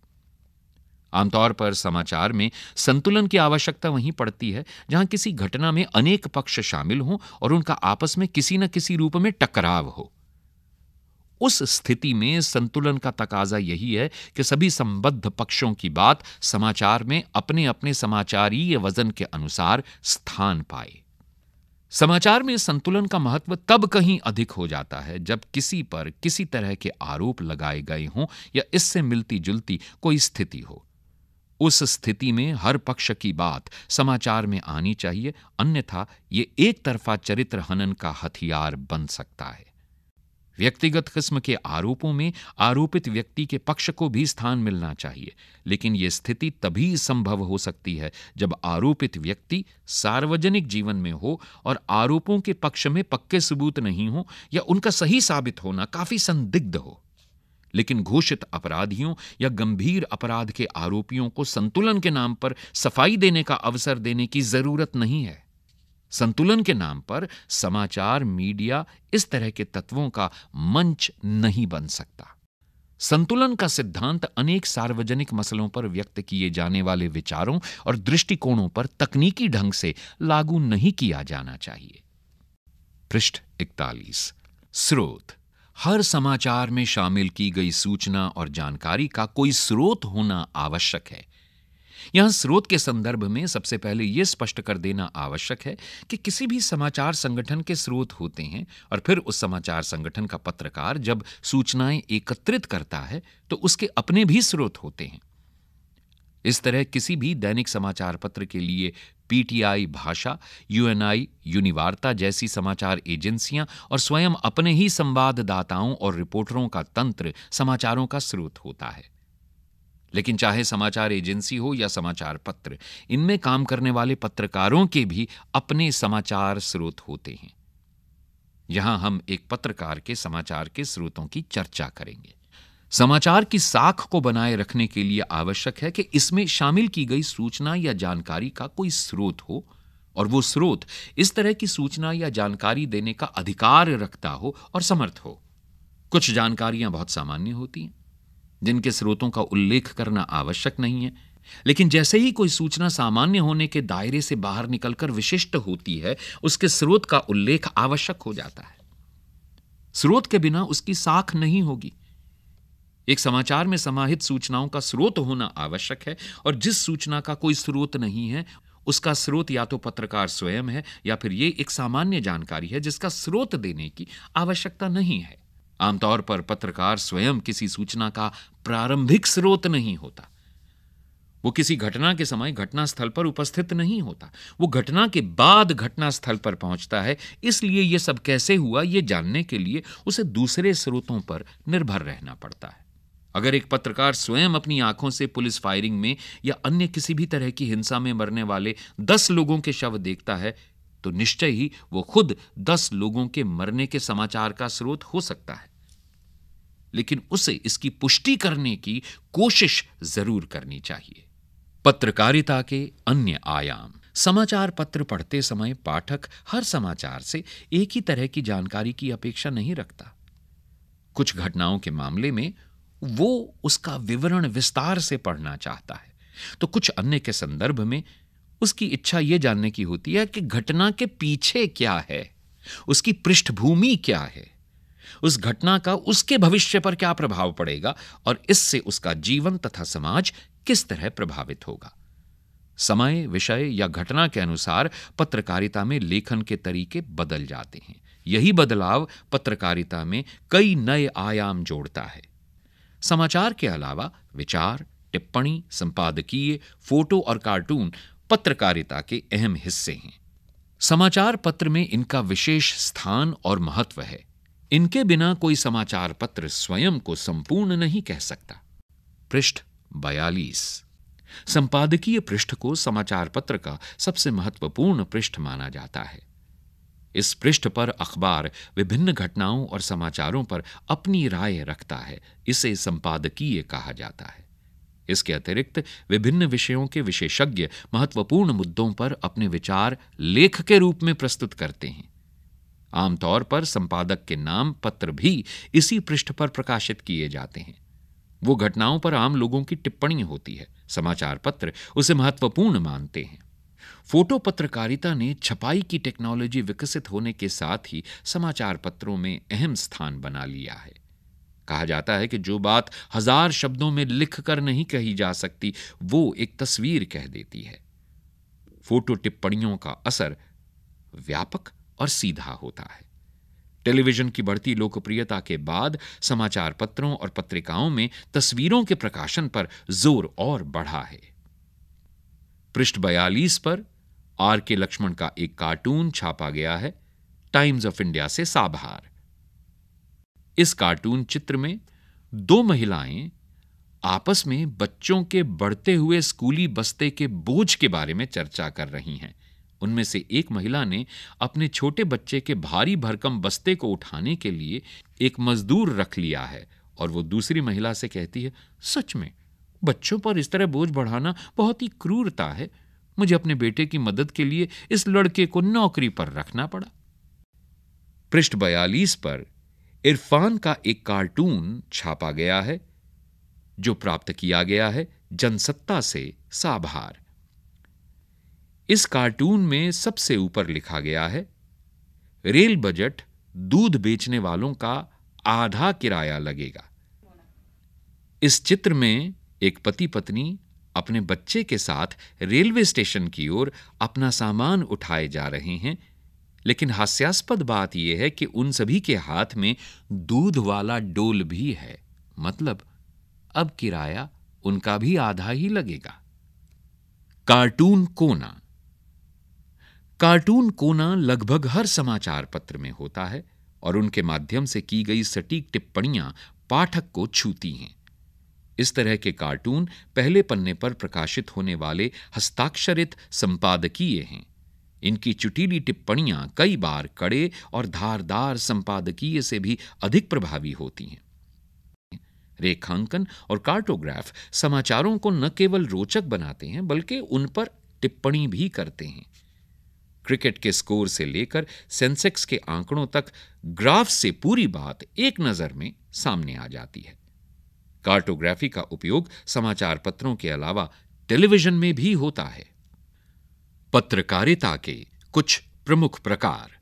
आमतौर पर समाचार में संतुलन की आवश्यकता वहीं पड़ती है जहां किसी घटना में अनेक पक्ष शामिल हों और उनका आपस में किसी न किसी रूप में टकराव हो उस स्थिति में संतुलन का तकाजा यही है कि सभी संबद्ध पक्षों की बात समाचार में अपने अपने समाचारीय वजन के अनुसार स्थान पाए समाचार में संतुलन का महत्व तब कहीं अधिक हो जाता है जब किसी पर किसी तरह के आरोप लगाए गए हों या इससे मिलती जुलती कोई स्थिति हो उस स्थिति में हर पक्ष की बात समाचार में आनी चाहिए अन्यथा ये एक तरफा चरित्र हनन का हथियार बन सकता है व्यक्तिगत किस्म के आरोपों में आरोपित व्यक्ति के पक्ष को भी स्थान मिलना चाहिए लेकिन यह स्थिति तभी संभव हो सकती है जब आरोपित व्यक्ति सार्वजनिक जीवन में हो और आरोपों के पक्ष में पक्के सबूत नहीं हो या उनका सही साबित होना काफी संदिग्ध हो लेकिन घोषित अपराधियों या गंभीर अपराध के आरोपियों को संतुलन के नाम पर सफाई देने का अवसर देने की जरूरत नहीं है संतुलन के नाम पर समाचार मीडिया इस तरह के तत्वों का मंच नहीं बन सकता संतुलन का सिद्धांत अनेक सार्वजनिक मसलों पर व्यक्त किए जाने वाले विचारों और दृष्टिकोणों पर तकनीकी ढंग से लागू नहीं किया जाना चाहिए पृष्ठ इकतालीस स्रोत हर समाचार में शामिल की गई सूचना और जानकारी का कोई स्रोत होना आवश्यक है यहां स्रोत के संदर्भ में सबसे पहले यह स्पष्ट कर देना आवश्यक है कि किसी भी समाचार संगठन के स्रोत होते हैं और फिर उस समाचार संगठन का पत्रकार जब सूचनाएं एकत्रित करता है तो उसके अपने भी स्रोत होते हैं इस तरह किसी भी दैनिक समाचार पत्र के लिए पीटीआई भाषा यूएनआई यूनिवार्ता जैसी समाचार एजेंसियां और स्वयं अपने ही संवाददाताओं और रिपोर्टरों का तंत्र समाचारों का स्रोत होता है लेकिन चाहे समाचार एजेंसी हो या समाचार पत्र इनमें काम करने वाले पत्रकारों के भी अपने समाचार स्रोत होते हैं यहां हम एक पत्रकार के समाचार के स्रोतों की चर्चा करेंगे समाचार की साख को बनाए रखने के लिए आवश्यक है कि इसमें शामिल की गई सूचना या जानकारी का कोई स्रोत हो और वो स्रोत इस तरह की सूचना या जानकारी देने का अधिकार रखता हो और समर्थ हो कुछ जानकारियां बहुत सामान्य होती हैं जिनके स्रोतों का उल्लेख करना आवश्यक नहीं है लेकिन जैसे ही कोई सूचना सामान्य होने के दायरे से बाहर निकलकर विशिष्ट होती है उसके स्रोत का उल्लेख आवश्यक हो जाता है स्रोत के बिना उसकी साख नहीं होगी एक समाचार में समाहित सूचनाओं का स्रोत होना आवश्यक है और जिस सूचना का कोई स्रोत नहीं है उसका स्रोत या तो पत्रकार स्वयं है या फिर ये एक सामान्य जानकारी है जिसका स्रोत देने की आवश्यकता नहीं है आमतौर पर पत्रकार स्वयं किसी सूचना का प्रारंभिक स्रोत नहीं होता वो किसी घटना के समय घटनास्थल पर उपस्थित नहीं होता वो घटना के बाद घटनास्थल पर पहुंचता है इसलिए ये सब कैसे हुआ ये जानने के लिए उसे दूसरे स्रोतों पर निर्भर रहना पड़ता है अगर एक पत्रकार स्वयं अपनी आंखों से पुलिस फायरिंग में या अन्य किसी भी तरह की हिंसा में मरने वाले दस लोगों के शव देखता है तो निश्चय ही वो खुद दस लोगों के मरने के समाचार का स्रोत हो सकता है लेकिन उसे इसकी पुष्टि करने की कोशिश जरूर करनी चाहिए पत्रकारिता के अन्य आयाम समाचार पत्र पढ़ते समय पाठक हर समाचार से एक ही तरह की जानकारी की अपेक्षा नहीं रखता कुछ घटनाओं के मामले में वो उसका विवरण विस्तार से पढ़ना चाहता है तो कुछ अन्य के संदर्भ में उसकी इच्छा यह जानने की होती है कि घटना के पीछे क्या है उसकी पृष्ठभूमि क्या है उस घटना का उसके भविष्य पर क्या प्रभाव पड़ेगा और इससे उसका जीवन तथा समाज किस तरह प्रभावित होगा समय विषय या घटना के अनुसार पत्रकारिता में लेखन के तरीके बदल जाते हैं यही बदलाव पत्रकारिता में कई नए आयाम जोड़ता है समाचार के अलावा विचार टिप्पणी संपादकीय फोटो और कार्टून पत्रकारिता के अहम हिस्से हैं समाचार पत्र में इनका विशेष स्थान और महत्व है इनके बिना कोई समाचार पत्र स्वयं को संपूर्ण नहीं कह सकता पृष्ठ बयालीस संपादकीय पृष्ठ को समाचार पत्र का सबसे महत्वपूर्ण पृष्ठ माना जाता है इस पृष्ठ पर अखबार विभिन्न घटनाओं और समाचारों पर अपनी राय रखता है इसे संपादकीय कहा जाता है इसके अतिरिक्त विभिन्न विषयों के विशेषज्ञ महत्वपूर्ण मुद्दों पर अपने विचार लेख के रूप में प्रस्तुत करते हैं आमतौर पर संपादक के नाम पत्र भी इसी पृष्ठ पर प्रकाशित किए जाते हैं वो घटनाओं पर आम लोगों की टिप्पणी होती है समाचार पत्र उसे महत्वपूर्ण मानते हैं फोटो पत्रकारिता ने छपाई की टेक्नोलॉजी विकसित होने के साथ ही समाचार पत्रों में अहम स्थान बना लिया है कहा जाता है कि जो बात हजार शब्दों में लिख कर नहीं कही जा सकती वो एक तस्वीर कह देती है फोटो टिप्पणियों का असर व्यापक और सीधा होता है टेलीविजन की बढ़ती लोकप्रियता के बाद समाचार पत्रों और पत्रिकाओं में तस्वीरों के प्रकाशन पर जोर और बढ़ा है पृष्ठ बयालीस पर आर के लक्ष्मण का एक कार्टून छापा गया है टाइम्स ऑफ इंडिया से साबहार इस कार्टून चित्र में दो महिलाएं आपस में बच्चों के बढ़ते हुए स्कूली बस्ते के बोझ के बारे में चर्चा कर रही हैं उनमें से एक महिला ने अपने छोटे बच्चे के भारी भरकम बस्ते को उठाने के लिए एक मजदूर रख लिया है और वो दूसरी महिला से कहती है सच में बच्चों पर इस तरह बोझ बढ़ाना बहुत ही क्रूरता है मुझे अपने बेटे की मदद के लिए इस लड़के को नौकरी पर रखना पड़ा पृष्ठ बयालीस पर इरफान का एक कार्टून छापा गया है जो प्राप्त किया गया है जनसत्ता से साभार इस कार्टून में सबसे ऊपर लिखा गया है रेल बजट दूध बेचने वालों का आधा किराया लगेगा इस चित्र में एक पति पत्नी अपने बच्चे के साथ रेलवे स्टेशन की ओर अपना सामान उठाए जा रहे हैं लेकिन हास्यास्पद बात यह है कि उन सभी के हाथ में दूध वाला डोल भी है मतलब अब किराया उनका भी आधा ही लगेगा कार्टून कोना कार्टून कोना लगभग हर समाचार पत्र में होता है और उनके माध्यम से की गई सटीक टिप्पणियां पाठक को छूती हैं इस तरह के कार्टून पहले पन्ने पर प्रकाशित होने वाले हस्ताक्षरित संपादकीय हैं इनकी चुटीली टिप्पणियां कई बार कड़े और धारदार संपादकीय से भी अधिक प्रभावी होती हैं रेखांकन और कार्टोग्राफ समाचारों को न केवल रोचक बनाते हैं बल्कि उन पर टिप्पणी भी करते हैं क्रिकेट के स्कोर से लेकर सेंसेक्स के आंकड़ों तक ग्राफ से पूरी बात एक नज़र में सामने आ जाती है कार्टोग्राफी का उपयोग समाचार पत्रों के अलावा टेलीविजन में भी होता है पत्रकारिता के कुछ प्रमुख प्रकार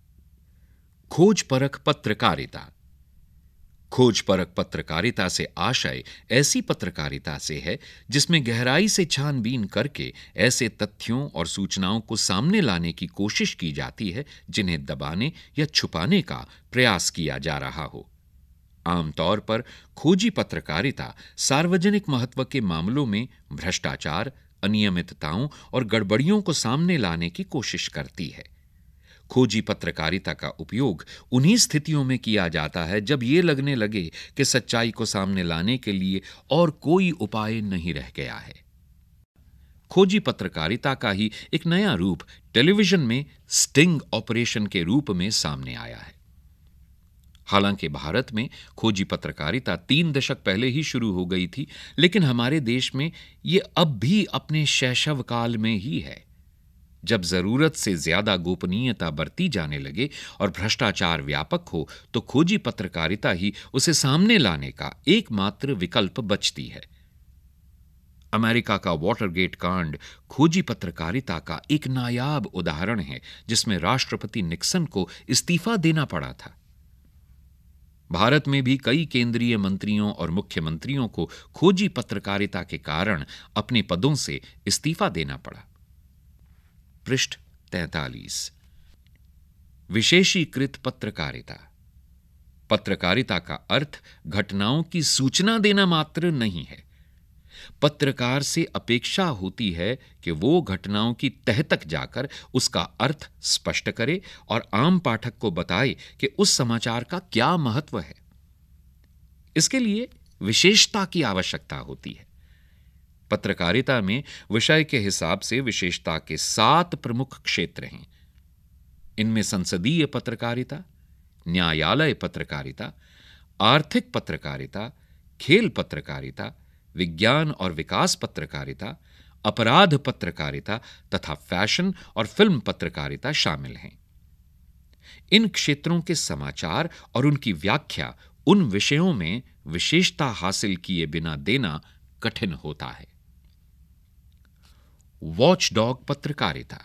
खोजपरक पत्रकारिता खोजपरक पत्रकारिता से आशय ऐसी पत्रकारिता से है जिसमें गहराई से छानबीन करके ऐसे तथ्यों और सूचनाओं को सामने लाने की कोशिश की जाती है जिन्हें दबाने या छुपाने का प्रयास किया जा रहा हो आमतौर पर खोजी पत्रकारिता सार्वजनिक महत्व के मामलों में भ्रष्टाचार अनियमितताओं और गड़बड़ियों को सामने लाने की कोशिश करती है खोजी पत्रकारिता का उपयोग उन्हीं स्थितियों में किया जाता है जब ये लगने लगे कि सच्चाई को सामने लाने के लिए और कोई उपाय नहीं रह गया है खोजी पत्रकारिता का ही एक नया रूप टेलीविजन में स्टिंग ऑपरेशन के रूप में सामने आया है हालांकि भारत में खोजी पत्रकारिता तीन दशक पहले ही शुरू हो गई थी लेकिन हमारे देश में ये अब भी अपने शैशव काल में ही है जब जरूरत से ज्यादा गोपनीयता बरती जाने लगे और भ्रष्टाचार व्यापक हो तो खोजी पत्रकारिता ही उसे सामने लाने का एकमात्र विकल्प बचती है अमेरिका का वाटरगेट कांड खोजी पत्रकारिता का एक नायाब उदाहरण है जिसमें राष्ट्रपति निक्सन को इस्तीफा देना पड़ा था भारत में भी कई केंद्रीय मंत्रियों और मुख्यमंत्रियों को खोजी पत्रकारिता के कारण अपने पदों से इस्तीफा देना पड़ा पृष्ठ तैतालीस विशेषीकृत पत्रकारिता पत्रकारिता का अर्थ घटनाओं की सूचना देना मात्र नहीं है पत्रकार से अपेक्षा होती है कि वो घटनाओं की तह तक जाकर उसका अर्थ स्पष्ट करे और आम पाठक को बताए कि उस समाचार का क्या महत्व है इसके लिए विशेषता की आवश्यकता होती है पत्रकारिता में विषय के हिसाब से विशेषता के सात प्रमुख क्षेत्र हैं इनमें संसदीय पत्रकारिता न्यायालय पत्रकारिता आर्थिक पत्रकारिता खेल पत्रकारिता विज्ञान और विकास पत्रकारिता अपराध पत्रकारिता तथा फैशन और फिल्म पत्रकारिता शामिल हैं इन क्षेत्रों के समाचार और उनकी व्याख्या उन विषयों में विशेषता हासिल किए बिना देना कठिन होता है वॉचडॉग पत्रकारिता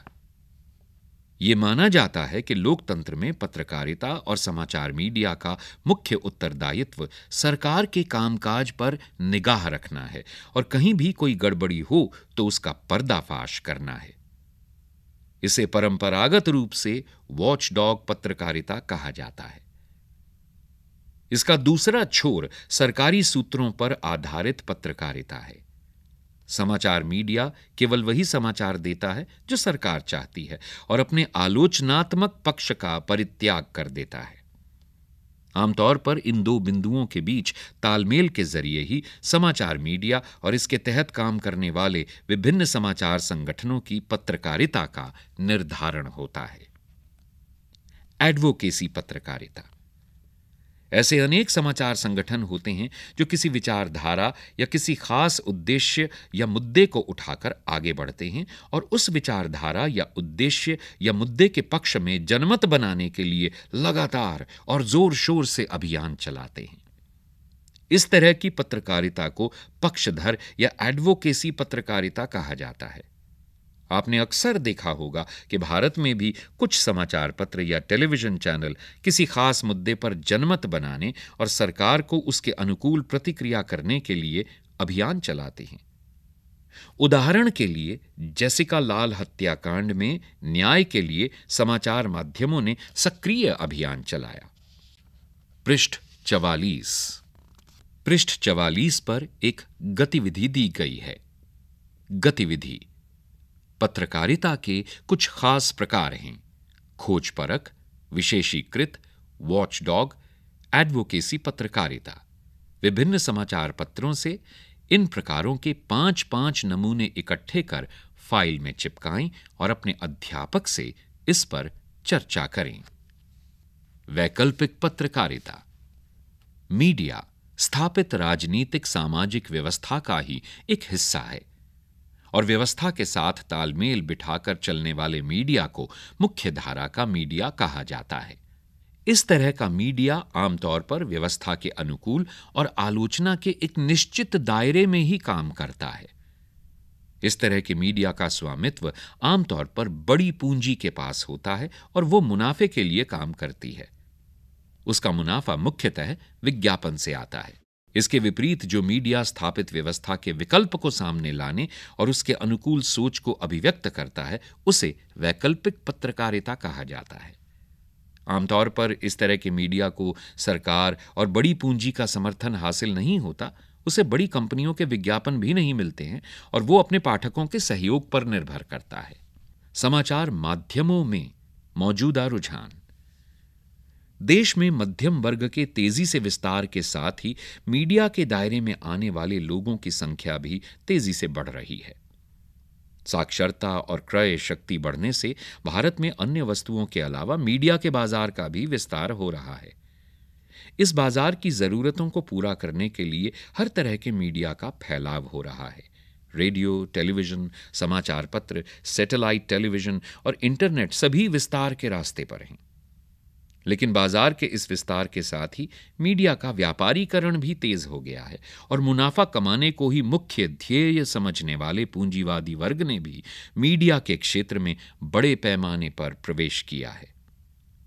ये माना जाता है कि लोकतंत्र में पत्रकारिता और समाचार मीडिया का मुख्य उत्तरदायित्व सरकार के कामकाज पर निगाह रखना है और कहीं भी कोई गड़बड़ी हो तो उसका पर्दाफाश करना है इसे परंपरागत रूप से वॉचडॉग पत्रकारिता कहा जाता है इसका दूसरा छोर सरकारी सूत्रों पर आधारित पत्रकारिता है समाचार मीडिया केवल वही समाचार देता है जो सरकार चाहती है और अपने आलोचनात्मक पक्ष का परित्याग कर देता है आमतौर पर इन दो बिंदुओं के बीच तालमेल के जरिए ही समाचार मीडिया और इसके तहत काम करने वाले विभिन्न समाचार संगठनों की पत्रकारिता का निर्धारण होता है एडवोकेसी पत्रकारिता ऐसे अनेक समाचार संगठन होते हैं जो किसी विचारधारा या किसी खास उद्देश्य या मुद्दे को उठाकर आगे बढ़ते हैं और उस विचारधारा या उद्देश्य या मुद्दे के पक्ष में जनमत बनाने के लिए लगातार और जोर शोर से अभियान चलाते हैं इस तरह की पत्रकारिता को पक्षधर या एडवोकेसी पत्रकारिता कहा जाता है आपने अक्सर देखा होगा कि भारत में भी कुछ समाचार पत्र या टेलीविजन चैनल किसी खास मुद्दे पर जनमत बनाने और सरकार को उसके अनुकूल प्रतिक्रिया करने के लिए अभियान चलाते हैं उदाहरण के लिए जैसिका लाल हत्याकांड में न्याय के लिए समाचार माध्यमों ने सक्रिय अभियान चलाया पृष्ठ चवालीस पृष्ठ चवालीस पर एक गतिविधि दी गई है गतिविधि पत्रकारिता के कुछ खास प्रकार हैं खोजपरक विशेषीकृत वॉचडॉग एडवोकेसी पत्रकारिता विभिन्न समाचार पत्रों से इन प्रकारों के पांच पांच नमूने इकट्ठे कर फाइल में चिपकाएं और अपने अध्यापक से इस पर चर्चा करें वैकल्पिक पत्रकारिता मीडिया स्थापित राजनीतिक सामाजिक व्यवस्था का ही एक हिस्सा है और व्यवस्था के साथ तालमेल बिठाकर चलने वाले मीडिया को मुख्य धारा का मीडिया कहा जाता है इस तरह का मीडिया आमतौर पर व्यवस्था के अनुकूल और आलोचना के एक निश्चित दायरे में ही काम करता है इस तरह के मीडिया का स्वामित्व आमतौर पर बड़ी पूंजी के पास होता है और वो मुनाफे के लिए काम करती है उसका मुनाफा मुख्यतः विज्ञापन से आता है इसके विपरीत जो मीडिया स्थापित व्यवस्था के विकल्प को सामने लाने और उसके अनुकूल सोच को अभिव्यक्त करता है उसे वैकल्पिक पत्रकारिता कहा जाता है आमतौर पर इस तरह के मीडिया को सरकार और बड़ी पूंजी का समर्थन हासिल नहीं होता उसे बड़ी कंपनियों के विज्ञापन भी नहीं मिलते हैं और वो अपने पाठकों के सहयोग पर निर्भर करता है समाचार माध्यमों में मौजूदा रुझान देश में मध्यम वर्ग के तेजी से विस्तार के साथ ही मीडिया के दायरे में आने वाले लोगों की संख्या भी तेजी से बढ़ रही है साक्षरता और क्रय शक्ति बढ़ने से भारत में अन्य वस्तुओं के अलावा मीडिया के बाजार का भी विस्तार हो रहा है इस बाजार की जरूरतों को पूरा करने के लिए हर तरह के मीडिया का फैलाव हो रहा है रेडियो टेलीविजन समाचार पत्र सैटेलाइट टेलीविजन और इंटरनेट सभी विस्तार के रास्ते पर हैं लेकिन बाजार के इस विस्तार के साथ ही मीडिया का व्यापारीकरण भी तेज हो गया है और मुनाफा कमाने को ही मुख्य ध्येय समझने वाले पूंजीवादी वर्ग ने भी मीडिया के क्षेत्र में बड़े पैमाने पर प्रवेश किया है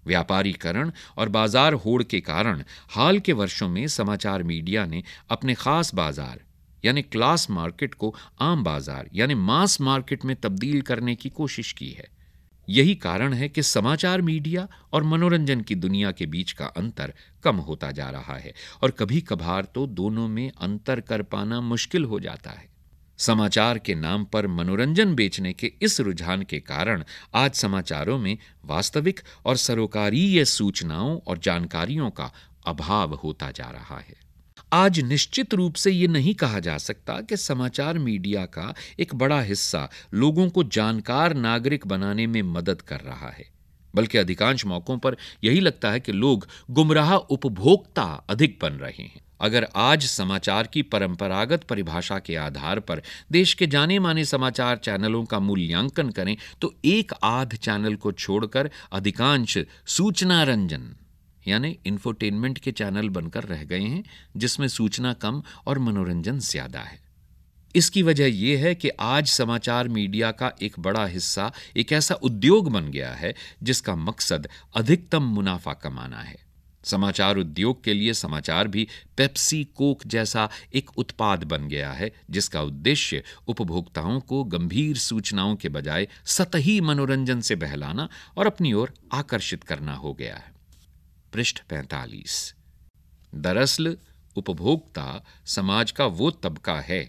व्यापारीकरण और बाजार होड़ के कारण हाल के वर्षों में समाचार मीडिया ने अपने खास बाजार यानी क्लास मार्केट को आम बाजार यानी मास मार्केट में तब्दील करने की कोशिश की है यही कारण है कि समाचार मीडिया और मनोरंजन की दुनिया के बीच का अंतर कम होता जा रहा है और कभी कभार तो दोनों में अंतर कर पाना मुश्किल हो जाता है समाचार के नाम पर मनोरंजन बेचने के इस रुझान के कारण आज समाचारों में वास्तविक और सरोकारीय सूचनाओं और जानकारियों का अभाव होता जा रहा है आज निश्चित रूप से ये नहीं कहा जा सकता कि समाचार मीडिया का एक बड़ा हिस्सा लोगों को जानकार नागरिक बनाने में मदद कर रहा है बल्कि अधिकांश मौकों पर यही लगता है कि लोग गुमराह उपभोक्ता अधिक बन रहे हैं अगर आज समाचार की परंपरागत परिभाषा के आधार पर देश के जाने माने समाचार चैनलों का मूल्यांकन करें तो एक आध चैनल को छोड़कर अधिकांश सूचना रंजन यानी इन्फोटेनमेंट के चैनल बनकर रह गए हैं जिसमें सूचना कम और मनोरंजन ज्यादा है इसकी वजह यह है कि आज समाचार मीडिया का एक बड़ा हिस्सा एक ऐसा उद्योग बन गया है जिसका मकसद अधिकतम मुनाफा कमाना है समाचार उद्योग के लिए समाचार भी पेप्सी कोक जैसा एक उत्पाद बन गया है जिसका उद्देश्य उपभोक्ताओं को गंभीर सूचनाओं के बजाय सतही मनोरंजन से बहलाना और अपनी ओर आकर्षित करना हो गया है पृष्ठ पैंतालीस दरअसल उपभोक्ता समाज का वो तबका है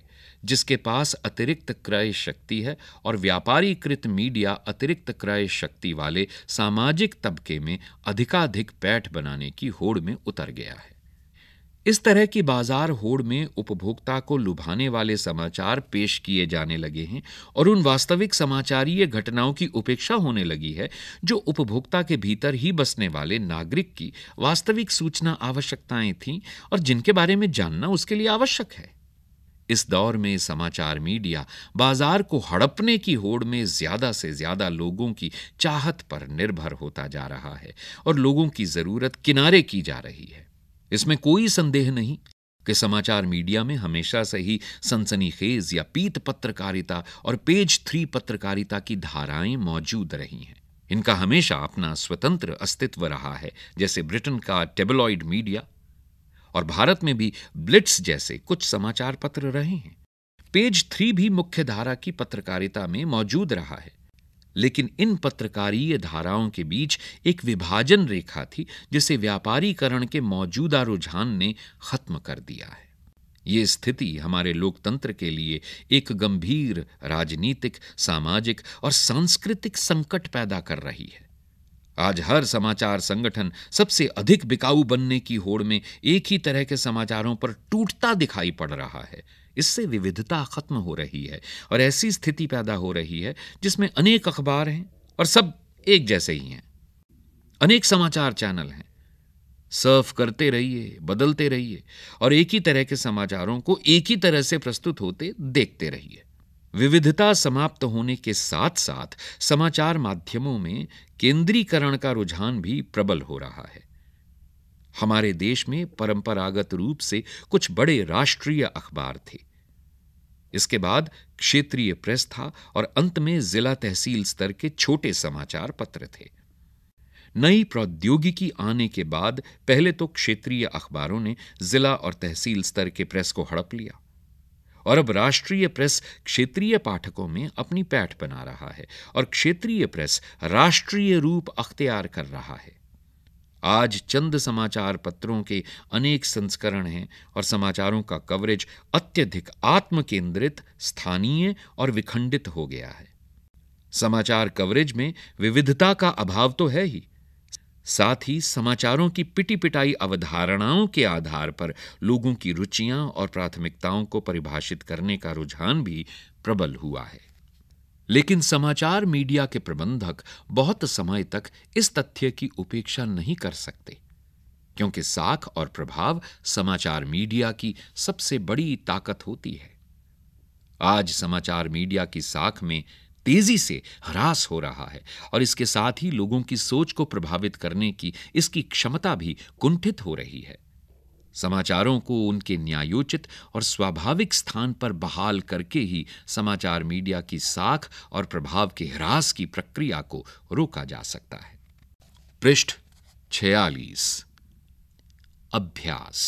जिसके पास अतिरिक्त क्रय शक्ति है और व्यापारीकृत मीडिया अतिरिक्त क्रय शक्ति वाले सामाजिक तबके में अधिकाधिक पैठ बनाने की होड़ में उतर गया है इस तरह की बाजार होड़ में उपभोक्ता को लुभाने वाले समाचार पेश किए जाने लगे हैं और उन वास्तविक समाचारीय घटनाओं की उपेक्षा होने लगी है जो उपभोक्ता के भीतर ही बसने वाले नागरिक की वास्तविक सूचना आवश्यकताएं थीं और जिनके बारे में जानना उसके लिए आवश्यक है इस दौर में समाचार मीडिया बाजार को हड़पने की होड़ में ज्यादा से ज्यादा लोगों की चाहत पर निर्भर होता जा रहा है और लोगों की जरूरत किनारे की जा रही है इसमें कोई संदेह नहीं कि समाचार मीडिया में हमेशा से ही सनसनीखेज या पीत पत्रकारिता और पेज थ्री पत्रकारिता की धाराएं मौजूद रही हैं इनका हमेशा अपना स्वतंत्र अस्तित्व रहा है जैसे ब्रिटेन का टेबलॉइड मीडिया और भारत में भी ब्लिट्स जैसे कुछ समाचार पत्र रहे हैं पेज थ्री भी मुख्य धारा की पत्रकारिता में मौजूद रहा है लेकिन इन पत्रकारीय धाराओं के बीच एक विभाजन रेखा थी जिसे व्यापारीकरण के मौजूदा रुझान ने खत्म कर दिया है ये स्थिति हमारे लोकतंत्र के लिए एक गंभीर राजनीतिक सामाजिक और सांस्कृतिक संकट पैदा कर रही है आज हर समाचार संगठन सबसे अधिक बिकाऊ बनने की होड़ में एक ही तरह के समाचारों पर टूटता दिखाई पड़ रहा है इससे विविधता खत्म हो रही है और ऐसी स्थिति पैदा हो रही है जिसमें अनेक अखबार हैं और सब एक जैसे ही हैं अनेक समाचार चैनल हैं सर्फ करते रहिए बदलते रहिए और एक ही तरह के समाचारों को एक ही तरह से प्रस्तुत होते देखते रहिए विविधता समाप्त होने के साथ साथ समाचार माध्यमों में केंद्रीकरण का रुझान भी प्रबल हो रहा है हमारे देश में परंपरागत रूप से कुछ बड़े राष्ट्रीय अखबार थे इसके बाद क्षेत्रीय प्रेस था और अंत में जिला तहसील स्तर के छोटे समाचार पत्र थे नई प्रौद्योगिकी आने के बाद पहले तो क्षेत्रीय अखबारों ने जिला और तहसील स्तर के प्रेस को हड़प लिया और अब राष्ट्रीय प्रेस क्षेत्रीय पाठकों में अपनी पैठ बना रहा है और क्षेत्रीय प्रेस राष्ट्रीय रूप अख्तियार कर रहा है आज चंद समाचार पत्रों के अनेक संस्करण हैं और समाचारों का कवरेज अत्यधिक आत्म केंद्रित स्थानीय और विखंडित हो गया है समाचार कवरेज में विविधता का अभाव तो है ही साथ ही समाचारों की पिटी पिटाई अवधारणाओं के आधार पर लोगों की रुचियां और प्राथमिकताओं को परिभाषित करने का रुझान भी प्रबल हुआ है लेकिन समाचार मीडिया के प्रबंधक बहुत समय तक इस तथ्य की उपेक्षा नहीं कर सकते क्योंकि साख और प्रभाव समाचार मीडिया की सबसे बड़ी ताकत होती है आज समाचार मीडिया की साख में तेजी से ह्रास हो रहा है और इसके साथ ही लोगों की सोच को प्रभावित करने की इसकी क्षमता भी कुंठित हो रही है समाचारों को उनके न्यायोचित और स्वाभाविक स्थान पर बहाल करके ही समाचार मीडिया की साख और प्रभाव के ह्रास की प्रक्रिया को रोका जा सकता है पृष्ठ छियालीस अभ्यास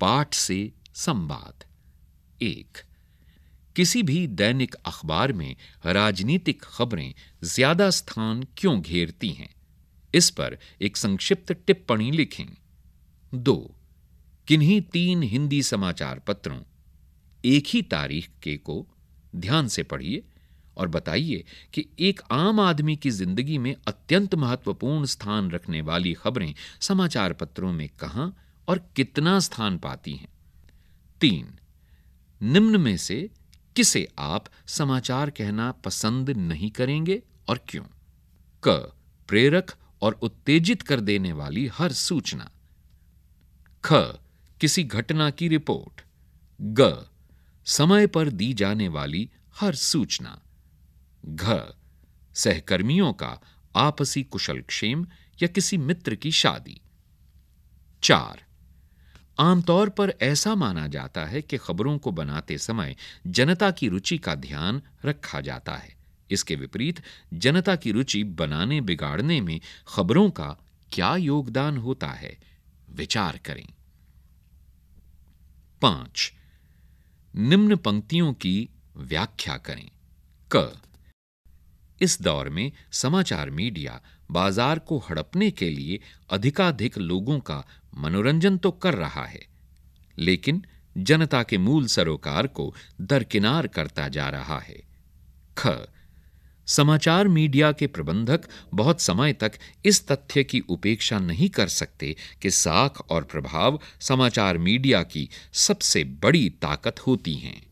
पाठ से संवाद एक किसी भी दैनिक अखबार में राजनीतिक खबरें ज्यादा स्थान क्यों घेरती हैं इस पर एक संक्षिप्त टिप्पणी लिखें दो किन्हीं तीन हिंदी समाचार पत्रों एक ही तारीख के को ध्यान से पढ़िए और बताइए कि एक आम आदमी की जिंदगी में अत्यंत महत्वपूर्ण स्थान रखने वाली खबरें समाचार पत्रों में कहां और कितना स्थान पाती हैं तीन निम्न में से किसे आप समाचार कहना पसंद नहीं करेंगे और क्यों क प्रेरक और उत्तेजित कर देने वाली हर सूचना ख किसी घटना की रिपोर्ट ग समय पर दी जाने वाली हर सूचना घ सहकर्मियों का आपसी कुशलक्षेम या किसी मित्र की शादी चार आमतौर पर ऐसा माना जाता है कि खबरों को बनाते समय जनता की रुचि का ध्यान रखा जाता है इसके विपरीत जनता की रुचि बनाने बिगाड़ने में खबरों का क्या योगदान होता है विचार करें पांच निम्न पंक्तियों की व्याख्या करें क इस दौर में समाचार मीडिया बाजार को हड़पने के लिए अधिकाधिक लोगों का मनोरंजन तो कर रहा है लेकिन जनता के मूल सरोकार को दरकिनार करता जा रहा है ख समाचार मीडिया के प्रबंधक बहुत समय तक इस तथ्य की उपेक्षा नहीं कर सकते कि साख और प्रभाव समाचार मीडिया की सबसे बड़ी ताकत होती हैं